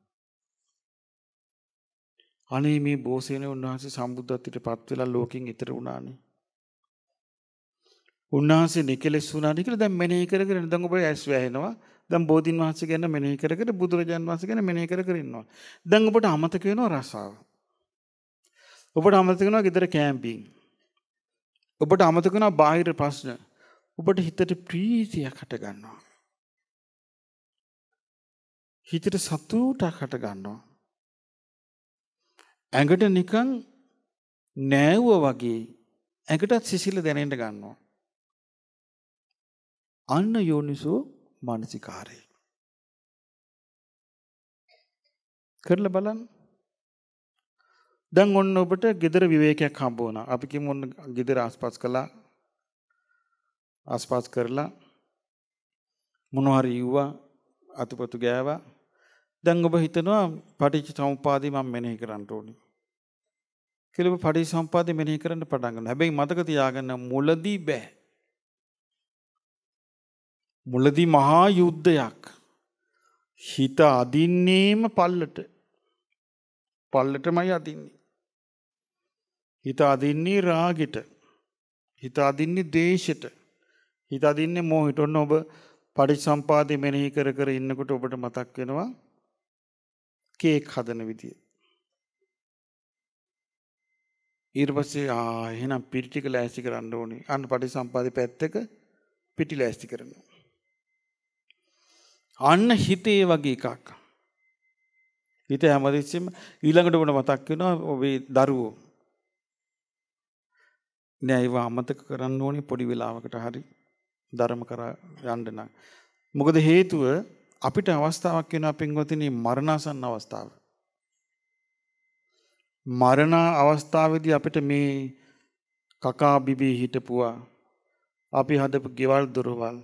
අනේ මේ බෝසේන උන්වහන්සේ සම්බුද්ධත්වයට පත් වෙලා ලෝකෙන් ඈතර වුණානේ. උන්වහන්සේ නිකලෙස් වුණානේ කියලා දැන් මෙනෙහි කරගෙන දැන් ඔබ ඇස් වැහෙනවා. දැන් බෝධින් වහන්සේ ගැන මෙනෙහි කර කර බුදුරජාණන් වහන්සේ ගැන මෙනෙහි කර කර ඉන්නවා. දැන් ඔබට අමතක වෙනවා රසාව. ඔබට අමතක වෙනවා ගෙදර කැම්පින්. ඔබට අමතක වෙනවා බාහිර ප්‍රශ්න. ඔබට හිතට ප්‍රීතියක් හට ගන්නවා. හිතට සතුටක් හට ගන්නවා. ඇඟට නිකන් නෑව්ව වගේ ඇඟටත් සිසිල දැනෙන්න ගන්නවා. අන්න යෝනිසෝ මානසිකාරය. කරලා බලන්න. දැන් ඔන්න ඔබට gedara විවේකයක් හම්බ වුණා. අපි කිව්ව ඔන්න gedara ආස්පස් කළා. ආස්පස් කරලා මොනවා හරි යුවා අතුපතු ගෑවා දැන් ඔබ හිතනවා පටිච්ච සමුපාදේ මම මෙනෙහි කරන්න ඕනේ. කියලා ඔබ පටිච්ච සමුපාදේ මෙනෙහි කරන්න පටන් ගන්නවා. හැබැයි මතක තියාගන්න මුලදී බෑ. මුලදී මහා යුද්ධයක්. හිත අදින්නේම පල්ලට. පල්ලටමයි අදින්නේ. හිත අදින්නේ රාගෙට. හිත අදින්නේ දේශෙට. හිත අදින්නේ මොහිට ඔන්න ඔබ පටිච්ච සම්පාදේ මෙනෙහි කර කර ඉන්නකොට ඔබට මතක් වෙනවා කේක් හදන විදිය. ඊට පස්සේ ආ එහෙනම් පිටි ටික ලෑස්ති කරන්න ඕනේ. අන්න පටිසම්පාදේ පැත්තක පිටි ලෑස්ති කරනවා. අන්න හිතේ වගේ එකක්. හිත හැමතිස්සෙම ඊළඟට වුණ මතක් වෙනවා ඔබේ දරුවෝ. නෑ ඒවා අමතක කරන්න ඕනේ පොඩි වෙලාවකට හරි ධර්ම කරා යන්න නම්. මොකද හේතුව අපිට අවස්ථාවක් වෙනවා පින්වතිනි මරණාසන්න අවස්ථාව. මරණ අවස්ථාවේදී අපිට මේ කකා බිබී හිටපුවා අපි හදපු ගෙවල් දොරවල්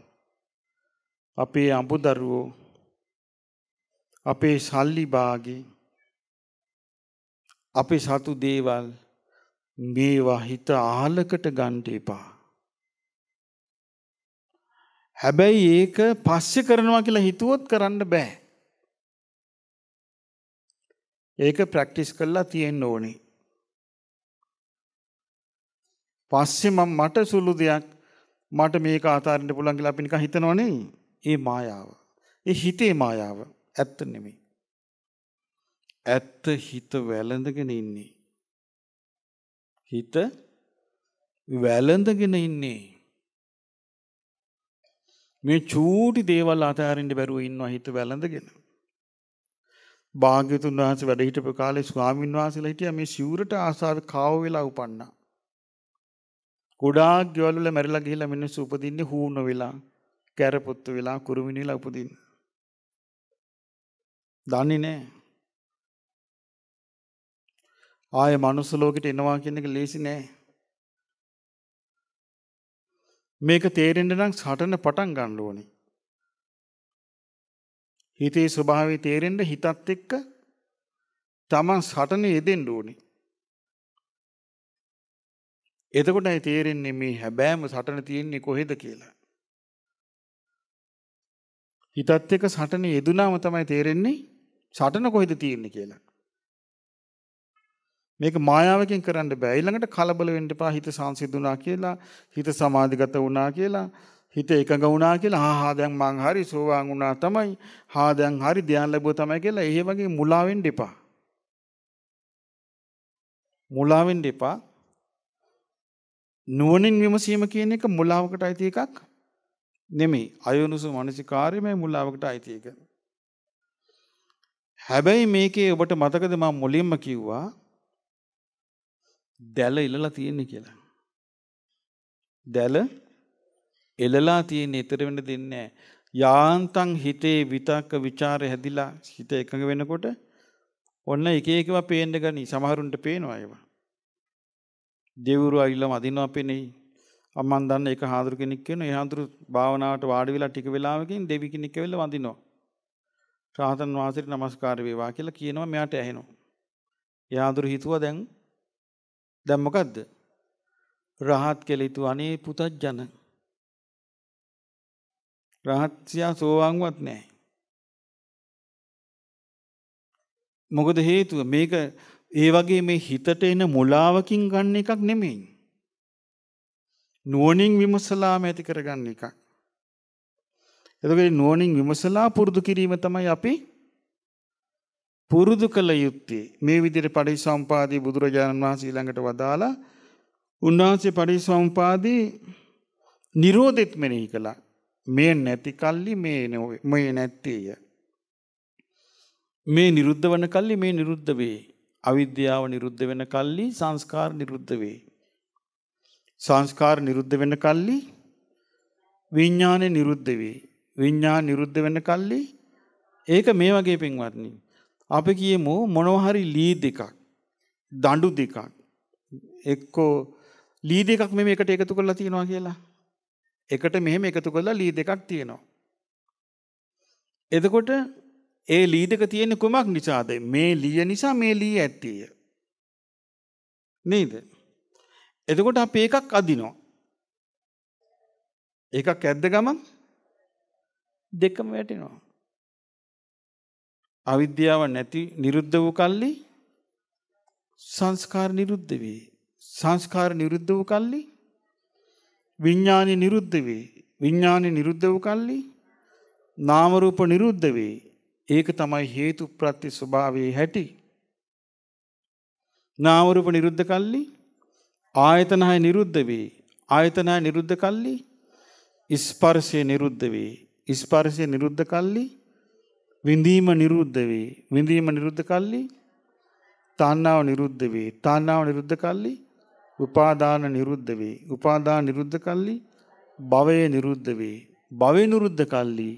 අපේ අඹු දරුවෝ අපේ සල්ලි බාගේ අපි සතු දේවල් මේවා හිත ආලකට ගන්ට එපා. හැබැයි ඒක පස්සේ කරනවා කියලා හිතුවොත් කරන්න බෑ. ඒක ප්‍රැක්ටිස් කරලා තියෙන්න ඕනේ. පස්සේ මම මට සුළු දෙයක් මට මේක අතාරින්න පුළුවන් කියලා අපි නිකන් හිතනව නෙයි. ඒ මායාව. ඒ හිතේ මායාව. ඇත්ත නෙමෙයි. ඇත්ත හිත වැළඳගෙන ඉන්නේ. හිත වැළඳගෙන ඉන්නේ. මේ චූටි දේවල් අතහරින්ට බැරුව ඉන්නවා හිත වැළඳගෙන. භාග්‍යතුන් වහන්සේ වැඩ හිටපු කාලේ ස්වාමින් වහන්සේලා හිටියා මේ සිවුරට ආසාව කාව වෙලා උපන්නා. ගොඩාක් ගෙවල් වල මැරිලා ගිහිල්ලා මිනිස්සු උපදින්නේ හූන වෙලා, කැරපොත්තු වෙලා, කුරුමිනි වෙලා උපදින්නේ. දන්නේ නැහැ. ආය මනුස්ස ලෝකෙට එනවා කියන එක ලේසි නෑ. මේක තේරෙන්න නම් සටන පටන් ගන්න ඕනේ. හිතේ ස්වභාවය තේරෙන්න හිතත් එක්ක තමන් සටන යෙදෙන්න ඕනේ. එතකොටයි තේරෙන්නේ මේ හැබෑම සටන තියෙන්නේ කොහෙද කියලා. හිතත් එක්ක සටන යෙදුනාම තමයි තේරෙන්නේ සටන කොහෙද තියෙන්නේ කියලා. මේක මායාවකින් කරන්න බෑ. ඊළඟට කලබල වෙන්න එපා. හිත සංසිඳුණා කියලා, හිත සමාධිගත වුණා කියලා, හිත එකඟ වුණා කියලා, හා හා දැන් මං හරි සෝවාන් වුණා තමයි. හා දැන් හරි ධ්‍යාන ලැබුවා තමයි කියලා එහෙ වගේ මුලා වෙන්න එපා. මුලා වෙන්න එපා. නුවණින් විමසීම කියන එක මුලාවකට අයිති එකක් නෙමෙයි. අයෝනිසු මනසිකාර්යය මේ මුලාවකට අයිති එක. හැබැයි මේකේ ඔබට මතකද මම මුලින්ම කිව්වා දැල ඉලලා තියෙන්නේ කියලා. දැල එලලා තියෙන්නේ ඊතර වෙන්න දෙන්නේ යාන්තම් හිතේ විතක්ක ਵਿਚාරය හැදිලා හිත එකඟ වෙනකොට ඔන්න එක එකවා පේන්න ගනි සමහරුන්ට පේනවා ඒවා. දෙවුරු ඇවිල්ලා මදිනවා පෙනෙයි. අම්මන් දන්න එක හාදුරු කෙනෙක් කියනවා. ඒ හාදුරු භාවනාවට වාඩි වෙලා ටික වෙලාවකින් දෙවි කෙනෙක් ඇවිල්ලා වඳිනවා. රාහතන් වහන්සේට নমස්කාර වේවා කියලා කියනවා මෙයාට ඇහෙනවා. ඒ හාදුරු හිතුවා දැන් දැන් මොකද්ද? රහත් කියලා හිතුව අනේ පුතජන. රහත්සියා සෝවාන්වත් නැහැ. මොකද හේතුව මේක ඒ වගේ මේ හිතට එන මුලාවකින් ගන්න එකක් නෙමෙයි. නුවණින් විමසලාම ඇති කරගන්න එකක්. එතකොට නුවණින් විමසලා පුරුදු කිරීම තමයි අපි පුරුදු කළ යුත්තේ මේ විදිර පඩි සම්පාදී බුදුරජාණන් වහන්සේ ළඟට වදාලා උන්වහන්සේ පඩි සම්පාදී නිරෝධෙත් මෙනෙහි කළා මේ නැති කල්ලි මේ මේ නැත්තේය මේ නිරුද්ධ වන කල්ලි මේ නිරුද්ධ වේ අවිද්‍යාව නිරුද්ධ වෙන කල්ලි සංස්කාර නිරුද්ධ වේ සංස්කාර නිරුද්ධ වෙන කල්ලි විඤ්ඥානය නිරුද්ධ වේ විඤ්ඥා නිරුද්ධ වෙන කල්ලි ඒක මේ වගේ පින්වත්න්නේ අපි කියමු මොනවහරි ලී දෙකක් දඩු දෙකක් එක්කෝ ලී දෙකක් මෙ එකට එකතු කරලා තියෙනවා කියලා එකට මෙහෙම එකතු කරලා ලී දෙකක් තියෙනවා. එදකොට ඒ ලී දෙක තියෙන කුමක් නිසාද මේ ලිය නිසා මේ ලී ඇත්තේය. නේද එතකොට අප එකක් අදිනවා එකක් ඇද්ද ගමන් දෙකම වැටෙනවා අවිද්‍යාව නැති නිරුද්ධ වූ කල්ලි සංස්කාර නිරුද්ධ වේ. සංස්කාර නිරුද්ධ වූ කල්ලි විඥාන නිරුද්ධ වේ. විඥාන නිරුද්ධ වූ කල්ලි නාම රූප නිරුද්ධ වේ. ඒක තමයි හේතු ප්‍රත්‍ය ස්වභාවයේ හැටි. නාම රූප නිරුද්ධ කල්ලි ආයතන හය නිරුද්ධ වේ. ආයතන නිරුද්ධ කල්ලි ස්පර්ශය නිරුද්ධ වේ. ස්පර්ශය නිරුද්ධ කල්ලි විඳීම නිරුද්ධ වේ. විඳීම නිරුද්ධ කල්ලි තණ්හාව නිරුද්ධ වේ. තණ්හාව නිරුද්ධ කල්ලි උපාදාන නිරුද්ධ වේ. උපාදාන නිරුද්ධ කල්ලි භවය නිරුද්ධ වේ. භවය නිරුද්ධ කල්ලි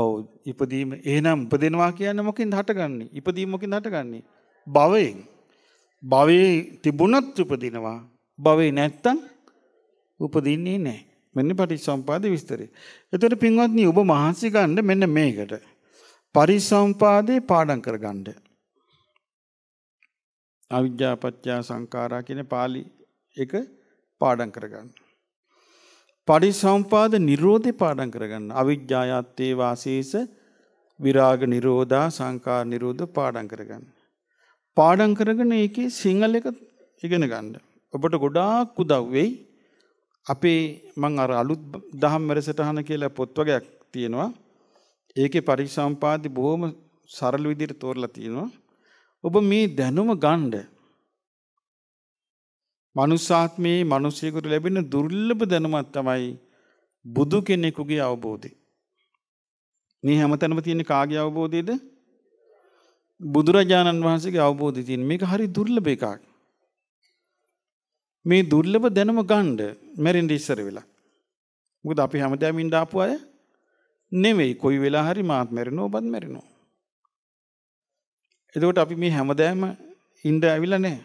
ඔව් ඉපදීම එහෙනම් උපදිනවා කියන්නේ මොකෙන්ද හටගන්නේ? ඉපදීම මොකෙන්ද හටගන්නේ? භවයෙන්. භවයේ තිබුණත් උපදිනවා. භවේ නැත්තම් උපදින්නේ නැහැ. මෙන්න පටිච්චසම්පාද විස්තරය. එතකොට පින්වත්නි ඔබ මහන්සි ගන්න මෙන්න මේකට. පරිසම්පාදේ පාඩම් කරගන්න. අවිජ්ජා පත්‍ය සංඛාරා කියන pāli එක පාඩම් කරගන්න. පරිසම්පාද නිරෝධේ පාඩම් කරගන්න. අවිජ්ජායත්තේ වාසීස විරාග නිරෝධා සංඛාර නිරෝධ පාඩම් කරගන්න. පාඩම් කරගෙන ඒකේ සිංහල එක ඉගෙන ගන්න. ඔබට ගොඩාක් උදව් වෙයි. අපේ මං අර අලුත් දහම් වැඩසටහන කියලා පොත් වගේක් තියෙනවා. ඒකේ පරිසම්පාදි බොහොම සරල විදිහට තෝරලා තියෙනවා. ඔබ මේ දැනුම ගන්න මනුස්සාත්මයේ මිනිසෙකුට ලැබෙන දුර්ලභ දැනුමක් තමයි බුදු කෙනෙකුගේ අවබෝධය. මේ හැමතැනම තියෙන කාගේ අවබෝධයද? බුදුරජාණන් වහන්සේගේ අවබෝධය තියෙන. මේක හරි දුර්ලභ එකක්. මේ දුර්ලභ දැනුම ගන්න මැරෙන්න ඉස්සර වෙලා. මොකද අපි හැමදාම ඉඳ ආපු අය නෙමෙයි. කොයි වෙලා හරි මාත් මැරෙනවා ඔබත් මැරෙනවා. එතකොට අපි මේ හැමදාම ඉඳ ඇවිල්ලා නැහැ.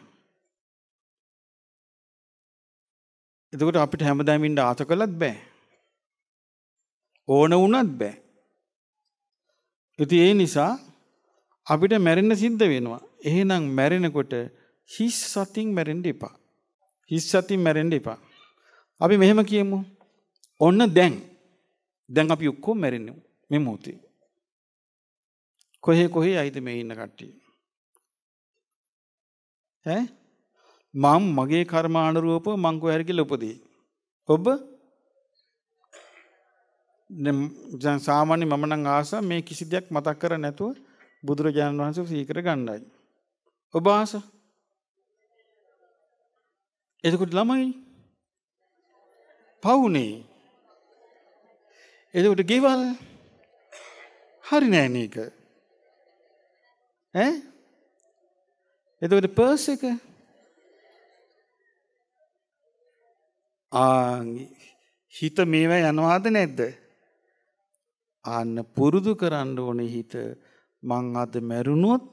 එතකොට අපිට හැමදාම ඉඳ ආත කළත් බෑ. ඕන වුණත් බෑ. ඉතින් ඒ නිසා අපිට මැරෙන්න සිද්ධ වෙනවා. එහෙනම් මැරෙනකොට හිස් සතින් මැරෙන්න එපා. හිස් සතින් මැරෙන්න එපා. අපි මෙහෙම කියමු. ඔන්න දැන් දැන් අපි ඔක්කොම මැරෙන්නේ මේ මොහොතේ. කොහේ කොහේ අයිද මේ ඉන්න කට්ටිය? ඈ මම මගේ කර්මානුරූපව මං කොහරි කියලා උපදී. ඔබ දැන් සාමාන්‍ය මම නම් ආස මේ කිසි දෙයක් මතක් කර නැතුව බුදුරජාණන් වහන්සේ සීකර ගණ්ඩායි. ඔබ ආසා එතකොට ළමයි පවුනේ. එතකොට ගෙවල් හරි නෑ මේක. ඈ? එතකොට පර්ස් එක ආ හිත මේවා යනවාද නැද්ද? ආන්න පුරුදු කරන්න ඕනේ හිත මං අද මැරුණොත්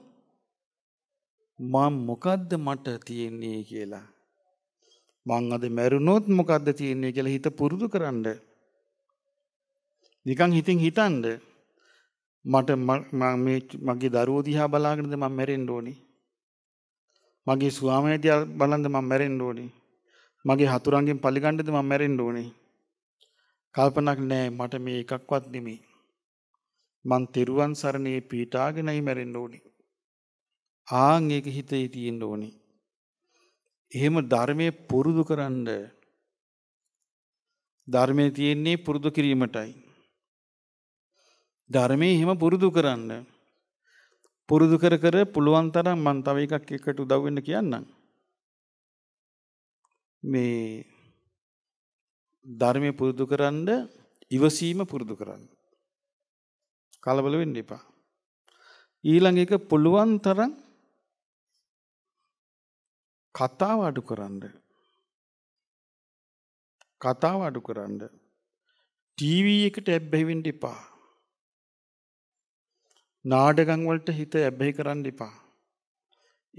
මම මොකද්ද මට තියෙන්නේ කියලා. මං අද මැරුණොත් මොකද්ද තියෙන්නේ කියලා හිත පුරුදු කරන්න. නිකන් හිතින් හිතන්න. මට මේ මගේ දරුවෝ දිහා බලාගෙනද මම මැරෙන්න ඕනි. මගේ ස්වාමියා දිහා බලන්ද මම මැරෙන්න ඕනි. මගේ හතුරන්ගෙන් පරිගන්නද මම මැරෙන්න ඕනි. කල්පනාක් නෑ මට මේ එකක්වත් නෙමෙයි. මං තෙරුවන් සරණේ පීටාගෙනයි මැරෙන්න ඕනි. ආන් ඒක හිතේ තියෙන්න ඕනේ. එහෙම ධර්මය පුරුදු කරන්න ධර්මය තියෙන්නේ පුරුදු කිරීමටයි. ධර්මය එහෙම පුරුදු කරන්න. පුරුදු කර කර පුළුවන් තරම් මන් තව එකක් එකට උදව් වෙන්න කියන්නම්. මේ ධර්මය පුරුදු කරන්න ඉවසීම පුරුදු කරන්න. කලබල වෙන්න එපා. ඊළඟ එක පුළුවන් තරම් කතාව අඩු කරන්න. කතාව අඩු කරන්න. ටීවී එකට ඇබ්බැහි වෙන්න එපා. නාඩගම් වලට හිත ඇබ්බැහි කරන්න එපා.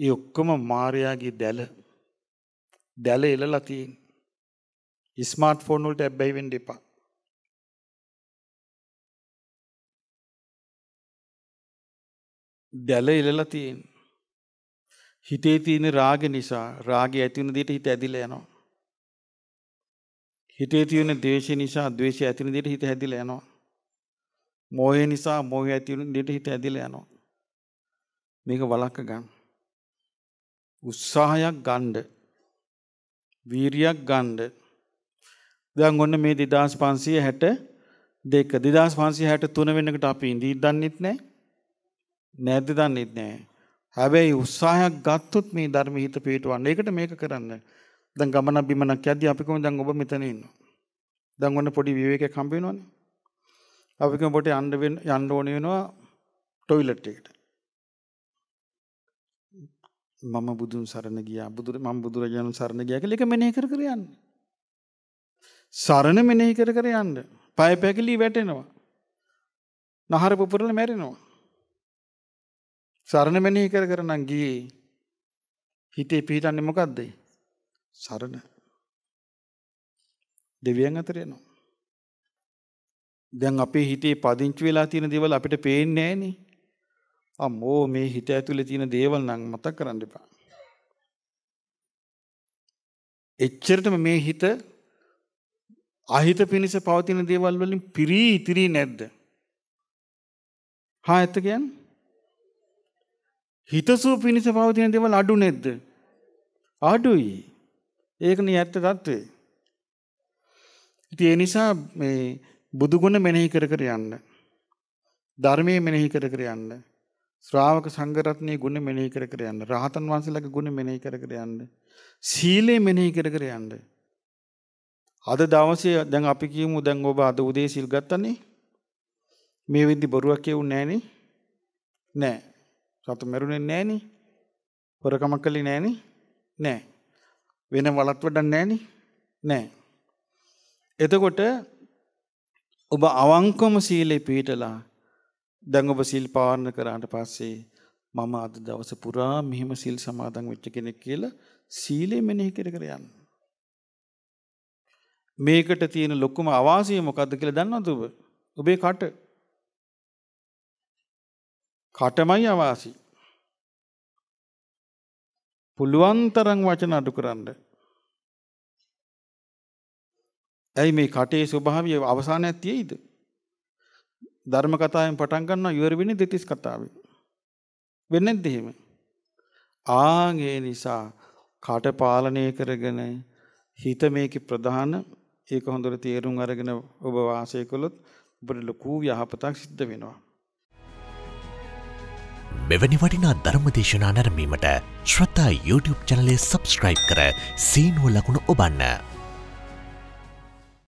ඒ ඔක්කොම මායාගේ දැල. දැල එළලා තියෙන. ස්මාර්ට් ෆෝන් වලට ඇබ්බැහි වෙන්න එපා. දැල එළලා තියෙන්නේ. හිතේ තියෙන රාග නිසා රාගය ඇති වෙන දෙයට හිත ඇදිලා යනවා. හිතේ තියෙන ද්වේෂය නිසා ද්වේෂය ඇති වෙන දෙයට හිත ඇදිලා යනවා. මෝහය නිසා මෝහය ඇති වෙන දෙයට හිත ඇදිලා යනවා. මේක වළක්ක ගන්න. උත්සාහයක් ගන්න. වීරියක් ගන්න. දැන් ඔන්න මේ 2562 2563 වෙනකට අපි ඉඳී දන්නෙත් නැහැ. නැද්ද දන්නෙත් නැහැ. හැබැයි උත්සාහයක් ගත්තොත් මේ ධර්ම හිත පිටවන්න. ඒකට මේක කරන්න. දැන් ගමන බිමනක් යද්දී අපි කොහොමද දැන් ඔබ මෙතන ඉන්නවා. දැන් ඔන්න පොඩි විවේකයක් හම්බ වෙනවනේ. අපි කොහොම පොඩි යන්න වෙන යන්න ඕනේ වෙනවා টয়ලට් එකට. මම බුදුන් සරණ ගියා. බුදු මම බුදුරජාණන් සරණ ගියා කියලා එක මෙනෙහි කර කර යන්න. සරණ මෙනෙහි කර කර යන්න. පය පැකිලි වැටෙනවා. නහර පුපුරලා මැරෙනවා. සරණමැනී කර කරනම් ගියේ හිතේ පිහිටන්නේ මොකද්ද? සරණ. දෙවියන් අතර යනවා. දැන් අපේ හිතේ පදිංචි වෙලා තියෙන දේවල් අපිට පේන්නේ නැහනේ. අම්මෝ මේ හිත ඇතුලේ තියෙන දේවල් නම් මතක් කරන්න එපා. එච්චරටම මේ හිත අහිත පිණිස පවතින දේවල් වලින් පිරී ඉතිරි නැද්ද? හා ඇත්ත කියන්නේ හිතසුව පිණිස පවතින දේවල් අඩු නැද්ද? අඩුයි. ඒකනේ ඇත්ත తත්වේ. ඉතින් ඒ නිසා මේ බුදුගුණ මෙනෙහි කර කර යන්න. ධර්මයේ මෙනෙහි කර කර යන්න. ශ්‍රාවක සංඝරත්නයේ ගුණ මෙනෙහි කර කර යන්න. රහතන් වහන්සේලාගේ ගුණ මෙනෙහි කර කර යන්න. සීලය මෙනෙහි කර කර යන්න. අද දවසේ දැන් අපි කියමු දැන් ඔබ අද උදේ සිල් ගත්තනේ. මේ වෙද්දි බොරුවක් කියවුන්නේ නැහනේ. නෑ. සතු මැරුණෙන් නෑනි හොරකමක් කලි නෑනි නෑ. වෙන වලත් වඩන්න නෑනි නෑ. එතකොට ඔබ අවංකොම සීලේ පිහිටලා දැන් ඔබ සිල් පාරණ කරාට පස්සේ මම අද දවස පුරා මෙහෙම සිල් සමාදන් වෙච්ච කෙනෙක් කියලා සීලේ මෙනෙහි කර කර යන්න. මේකට තියෙන ලොකුම අවාසිය මොකද්ද කියලා දන්නවද ඔබ? ඔබේ කට කටමයි අවාසි. පුළුවන් තරම් වචන අඩු කරන්න. ඇයි මේ කටේ ස්වභාවය අවසානයක් තියෙයිද? ධර්ම කතාවෙන් පටන් ගන්නවා ඉවර වෙන්නේ දෙතිස් කතාවෙන්. වෙන්නේ නැද්ද එහෙම? ආන් ඒ නිසා කට පාලනය කරගෙන හිත මේකේ ප්‍රධාන ඒක හොඳට තේරුම් අරගෙන ඔබ වාසය කළොත් ඔබට ලකූ යහපතක් සිද්ධ වෙනවා. මෙවැනි වටිනා ධර්මදේශනා නැරමීමට ශ්‍රතා YouTube චනලය සබස්ක්‍රයිබ් කර සීනුව ලකුණු ඔබන්න.